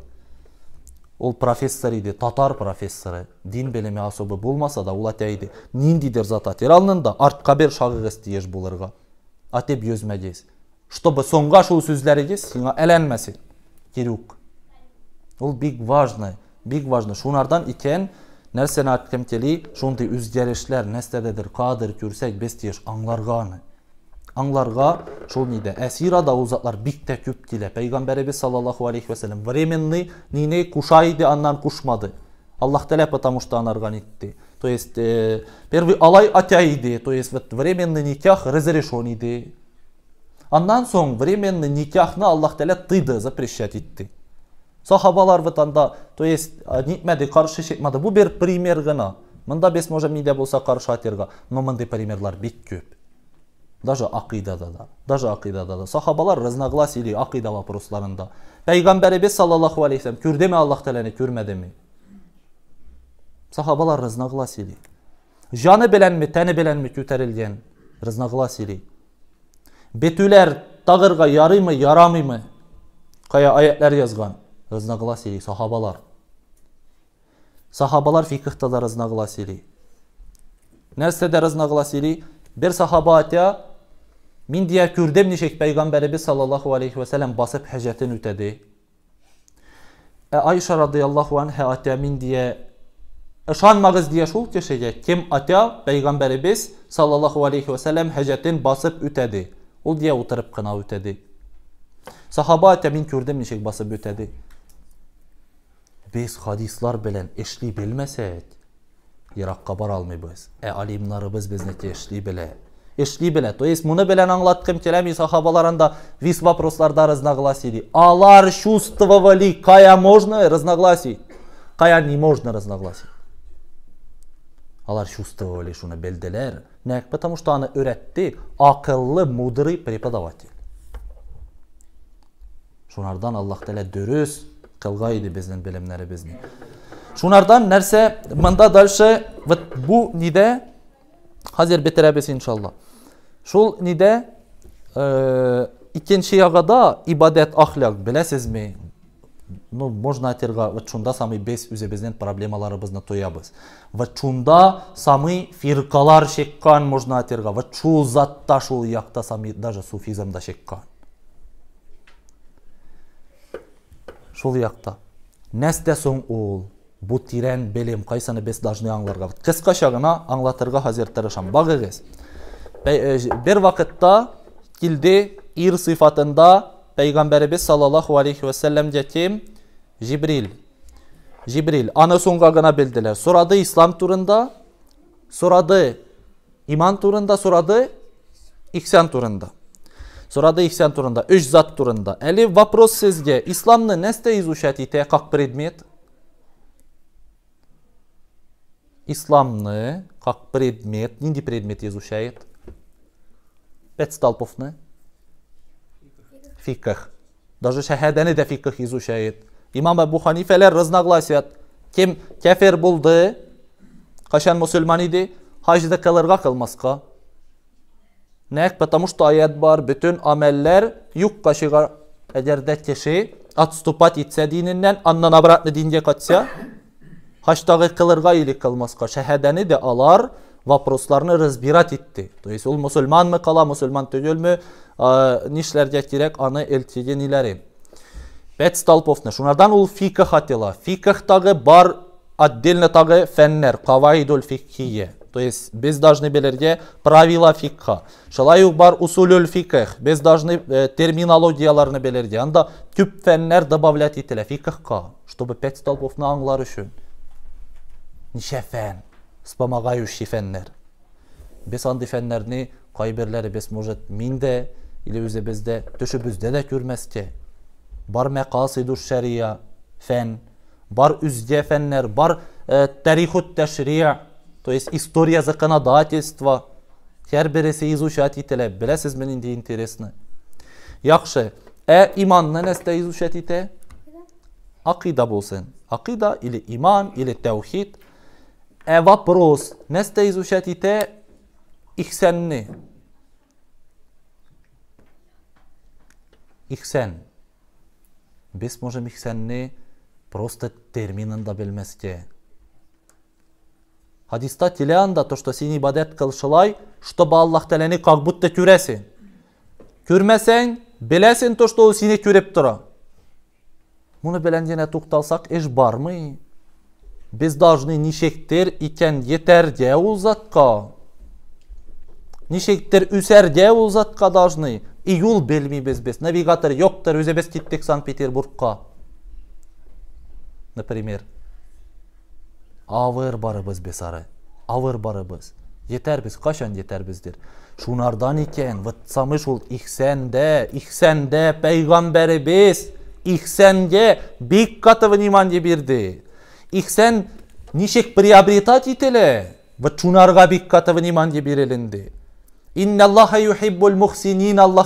ол профессор иди татар профессоры дин белеме особо болмаса да ол атайиди ниндидир зат атер алынында бер бир шагыгыз тиеш болырға. ырга атеп өзмедиңиз чтобы соңғы ашуу сиңа керек ол бик важный бик шунардан икен Ներ սենատքեմ կելի շունտի üzgerişlər nəstədədir, qadır, gürsək, bestiyeş, anlarqanı. Anlarqa şunidə əsir ada uzaqlar bittə küp dilə. Peyğəmbərimiz sallallahu aleyhi və səlləm временный nine kuşaydı andan kuşmadı. Allah Teala потому что она органитты. То есть э, первый алай атяиды, то есть вот временный никях разрешен иди. Андан соң временный никяхны Аллах Теала тыйды запрещать итти. Sahabalar то есть нитмәде, каршы чыкмады. Бу бер пример гына. Мында без можем нидә булса каршы атырга, но мындай примерлар бик күп. Даже акыйдада да. Даже акыйдада да. Сахабалар разногласили акыйда вопросларында. Пәйгамбәребез саллаллаху алейхи сәллям күрде ме Аллах Тәаләне, күрмәде ме? Сахабалар разногласили. Жаны беләнме, тәне беләнме күтәрелгән? Разногласили. Бетүләр тагырга ярыймы, ярамыймы? Кая аятлар язган razınaqlas eləyir sahabalar. Sahabalar fiqhdə də razınaqlas eləyir. Nəsədə razınaqlas eləyir. Bir sahabatə min digər kürdə bir şey peyğəmbərimiz sallallahu alayhi və sallam basıb həcətin ötədi. Ayşə radiyallahu anha atəmin deyə Şan mağız deyə şul keçəcək. Kim atə peyğəmbərimiz sallallahu alayhi və sallam həcətin basıb ötədi. O deyə oturub qına ötədi. Sahaba atəmin kürdə bir şey basıb ötədi biz hadislar bilən eşlik bilməsək, yiraqqabar almayız. E alimlarımız biz necə eşlik bilə. Eşlik bilə. То есть bunu bilən anlatqım келәми сахабаларын да вис вопросларда разногласили. Алар чувствовали, кая можно разногласить, кая не можно разногласить. Алар чувствовали, шуны белделәр. Нәк, потому что аны өйрәтте акыллы, мудрый преподаватель. Шунардан Аллах Тәала дөрес кылгайды биздин біздің шунардан нәрсе мында дальше вот бу ниде қазір битиребиз иншалла шул ниде икенчи ягыда ибадет ахляк билесизби ну можно айтырга вот шунда самый без үзебездин проблемаларыбызны тоябыз вот шунда самый фиркалар чеккан можно айтырга вот шул затта шул якта самый даже суфизмда чеккан шул якта нәстә соң ол, бу тирән белем қайсаны бес должны аңларга кыскача гына аңлатырга хәзер тырышам вақытта бер вакытта килде ир сыйфатында пәйгамбәребез саллаллаху алейхи вәсәлләмгә кем жибрил жибрил аны соңға ғына белделәр сорады ислам турында сорады иман турында сорады ихсан турында Sonra іх турында, үш зат турында. Әлі вопрос сізге, исламны нәсте изучать ите как предмет? Исламны как предмет, нинди предмет изучает? Пять столпов-ны? Фиках. Даже шахаданы да фиках изучает. Имам Абу Ханифелер разногласят. Кем кефер болды? Кашан мусульман иди? Хажда калырга кылмаска. Nəq, потому что ayət var, bütün əməllər yuqqa şiqa əgər də keşi отступать etsə dinindən, andan abratlı dinə qaçsa, haçdağı qılırğa iyilik qılmazqa, şəhədəni də alar, вопросларны разбирать etdi. То есть ул мусульманмы кала, мусульман түгелме, нишләргә кирәк аны элтеген иләре. Пять столповны. Шунардан ул фикх хатила. Фикхтагы бар отдельно тагы фәннәр, каваидул фикхие. То есть без должны белерге правила фикха. Шалай ук бар усулюль фикх. Без должны э, терминологияларны белерге. Анда түп фәннәр добавлять ителә фикхка, чтобы пять столбовны аңлар өчен. Ничә фән, вспомогающий фәннәр. Без андый фәннәрне кайберләре без может миндә или үзебездә төшебездә дә күрмәскә. Бар мәкасиду шәрия фән, бар үзгә фәннәр, бар э, тарихут тәшри' то есть история законодательства. Хер бересе изучать и теле. Белес из меня интересно. Э, иман не изучать и Акида босен. Акида или иман, или таухид. Ә э, вопрос, несте изучать и те? Их Без можем Просто термином дабель Хадиста телянда то, что сен ибадат кылшылай, чтобы Аллах тәләне как будто күрәсен. Көрмәсәң, беләсен то, что ул сине күреп тора. Муны белән генә тукталсак, эш бармый. Без должны нишектер икән етәргә ул затка. Нишектер үсәргә ул затка должны. И юл белмибез без. Навигатор юктыр, үзебез киттек Санкт-Петербургка. Например авыр барыбыз біз ары авыр барыбыз жетәрбіз қашан жетәрбіздер шунардан екен вытсамы шул ихсәнде ихсәнде пәйғамбәрібіз ихсәнге бик каты внимание берді. ихсән нишек приобретать ителе вот шунарга бик каты внимание бирелинди аллах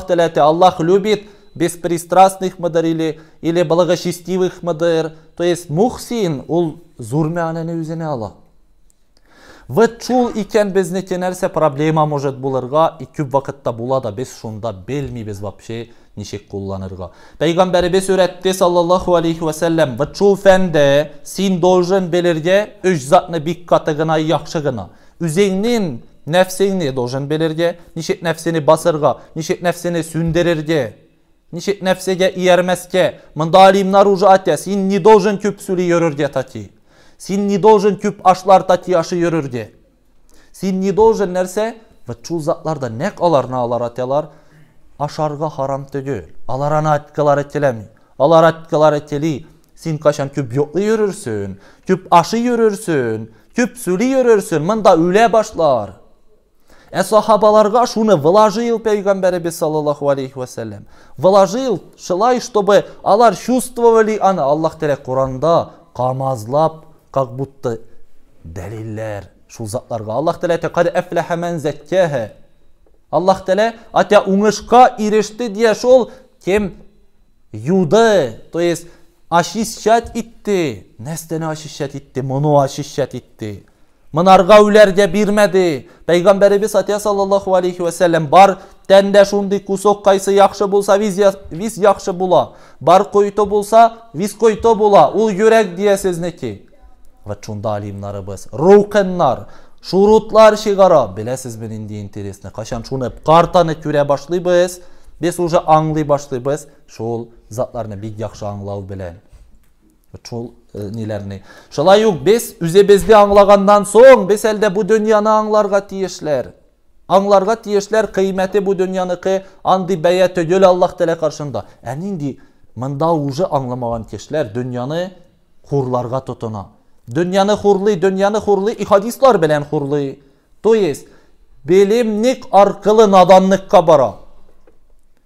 тәләте аллах любит беспристрастных мыдыр или благочестивых модер, То есть мухсин ул зур мәгънәне үзенә ала. Вот чул икен безнеке нәрсә проблема может булырга, и күп вакытта була да без шунда белмибез вообще ничек кулланырга. Пәйгамбәребез өйрәтте саллаллаху алейхи ва сәлләм, вот шул фәндә син должен белерге өч затны бик каты гына, яхшы гына. Үзеңнең нәфсеңне должен белерге, ничек нәфсене басырга, ничек нәфсене сүндерергә. Nefsege i jermeske, më ndalim në rrugë atje, si një dozhen kyp syli jërërgje të ati. Si një dozhen kyp ashlar të ati ashë jërërgje. Si një dozhen nërse, vë çuzatlarda ne kalar na alar atyalar, aşarga haram tögü. Alara na etkiler etkilemi. Alara etkiler etkili. Sin kaşan küp yoklu yürürsün. Küp aşı yürürsün. Küp sülü yürürsün. Mında üle başlar. E sahabalar шуны вложил пейгамбер саллаллаху алейхи вассалям. Вложил шылай, чтобы алар чувствовали аны. Аллах Теала Куранда камазлап, как будто дәлилләр шул затларга. Аллах Теала әйтә: "Кад афлаха ман заккаха". Аллах Теала атя уңышка иреште дия шул кем юды, то есть ашишат итте, нәстәне ашишат итте, моны ашишат итте. Mınarğa ülərgə birmədi. Peyğəmbərimiz Atiyə sallallahu aleyhi və səlləm bar təndə şundi qusoq qaysı yaxşı bulsa viz, viz yaxşı bula. Bar qoyto bulsa viz qoyto bula. Ul yürək deyəsizni ki. Və çunda alimlarımız ruqınlar, şurutlar şiqara. Biləsiz min indi interesini. Qaşan şunu qartanı kürə başlayıbız. Biz uca anlay başlayıbız. Şul zatlarını bir yaxşı anlav bilən. Şul nilərini. Şala yox, biz üzə-bezdi anlağandan soň biz əldə bu dünýäni anlarga tiýişler. Anlarga tiýişler kıymeti bu dünýanyky andy beýe tögül Allah tele karşında. Än indi mında uje anlamagan keşler dünýäni hurlarga totuna. Dünýäni hurly, dünýäni hurly, hadislar bilen hurly. То есть bilimlik arkalı nadanlıkka bara.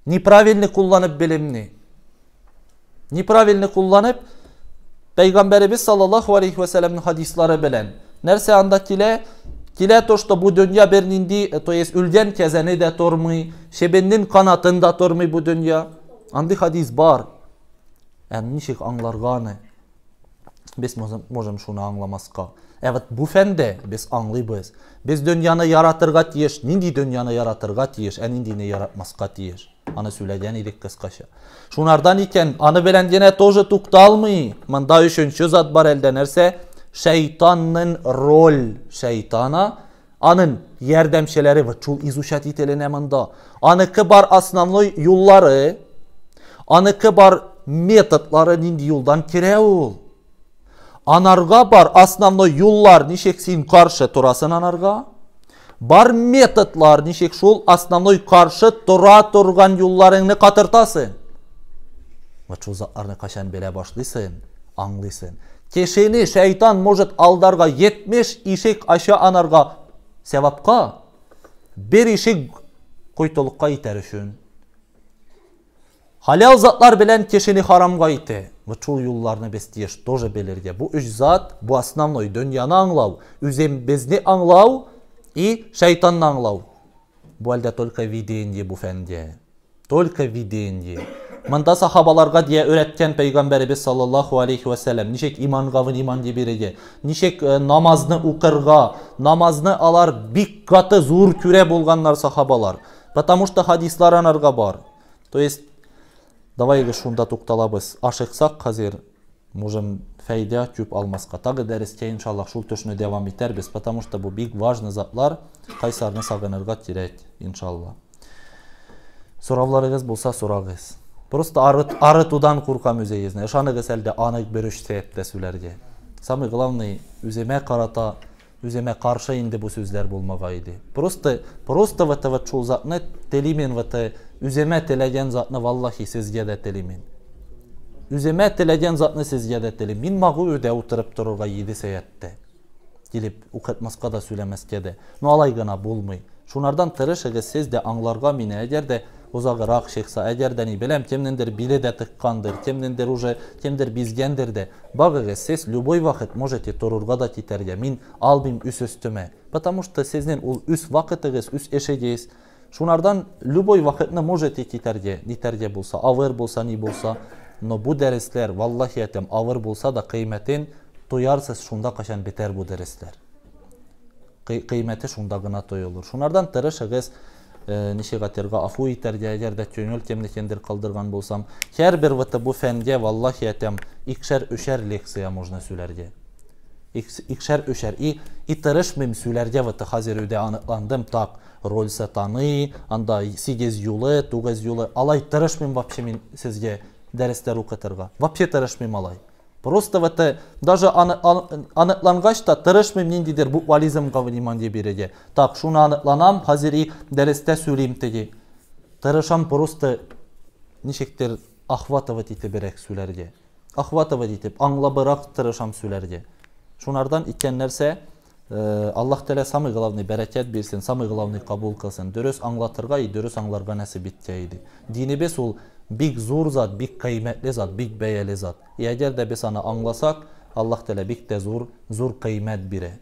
Неправильно kullanıp bilimni. Неправильно kullanıp Peygamberimiz sallallahu aleyhi ve sellemin hadisları bilen. Nerse andakile Kile to što bu dünya bernindi, e, to jest ülgen kezeni de tormi, şebenin kanatında tormi bu dünya. Andi hadis bar. Yani nişik anlar gane. Biz можем şunu anlamaska. Evet bu fende biz anlıyız. Biz dünyanı yaratırga tiyeş, nindi dünyanı yaratırga tiyeş, en yəni indini yaratmaska tiyeş. Аны сөйләгән идек кыскача. Шунардан икән, аны белән генә тоже тукталмый. Монда өченче зат бар әлдә нәрсә? Шайтанның роль, шайтана аның ярдәмчеләре вот шул изучать ителенә монда. Аныкы бар основной юллары, аныкы бар методлары нинди юлдан керә ул. Анарга бар основной юллар ничек син каршы турасын анарга? бар методлар, шек шул основной қаршы тұра турган юлларыңны катыртасың ушул заттарды қашан беле башлыйсың аңлыйсың кешени шайтан может алдарга 70 ишек аша анарга сәвапка бир ишек куйтулукка үшін. халял затлар белән кешени харамға ите вот юлларны без тоже белерде. бу үш зат бу основной дөньяны аңлау үзем безне аңлау и шайтанны аңлау бұл әлде только видение бұл фәнде только видение мында сахабаларға дия үйреткен пәйгамбәребез саллаллаху алейхи вәсәләм ничек Нишек вон иман дип бирергә Нишек э, намазны уқырға намазны алар бик қаты зур күре булганнар сахабалар потому что хадислар анарга бар то есть давай шунда тукталабыз ашықсақ қазір можем фәйдә күп алмаска. Тагы дәрескә иншаллах шул төшне дәвам итәрбез, потому что бұл бик важны затлар, кайсарны сагынырга кирәк, иншалла. Сорауларыгыз болса сорагыз. Просто арыт арытудан куркам үзегезне. Ышаныгыз әлдә анық бер үч сәбәптә сүләргә. Самый главный үземә қарата үземә каршы инде бұл сөздер булмага иде. Просто просто вот вот шул затны телимен вот үземә теләгән затны валлаһи сізге дә телимен үземе тілеген затны сізге дәттелі. Мин мағы өдә отырып тұруға еді сәйетті. Келіп, ұқытмасқа да сөйлемеске Ну алай ғана болмай. Шунардан тырышығы сіз де аңларға мені әгер де ұзағырақ шықса, әгер де не білем, кемнендер біле де тыққандыр, кемнендер уже, кемдер бізгендер де. Бағығы сез любой вақыт можете тұрырға да кетерге. Мин албим үс үстіме. Потому что сізнен ол үс вақытығыз, үс ешегіз, Шунардан любой вақытны можете кетерге, нетерге болса, авыр болса, ни болса, Но bu dərslər vallahi etəm ağır bolsa da qiymətin duyarsınız şunda qaşan bitər bu dərslər. Qi qiyməti şundaqına duyulur. Şunlardan tırışığız e, nişe qatirga afu itərgə əgər də könül kemdə kendir qaldırğan bolsam, hər bir vətə bu fəngə vallahi etəm ikşər öşər leksiya можно söylərgə. İkşər öşər i itirişmim söylərgə vətə hazır ödə anıqlandım taq rolsa tanı, anda 8 yolu, 9 yolu alay tırışmim vapşimin sizgə дәрістер оқытырға вообще тырышмай малай просто в это даже аныклангач та тырышмайм ниндидер буквализмға внимание береде так шуны аныкланам қазір дәрісте сөйлейм теге тырышам просто нешектер ахватывать ите берек сүйләрде ахватывать итеп аңлабырақ тырышам сүйләрде шунардан нәрсе нәрсә э, аллах тәлә самый главный бәрәкәт бирсен самый главный қабул қылсын дөрес аңлатырға и дөрес аңларға нәсіп итте иде динебез Big zor zat, big qiymətli zat, big bəyəli zat. E, əgər də biz onu anlasaq, Allah tələ big də zor, zor qiymət biri.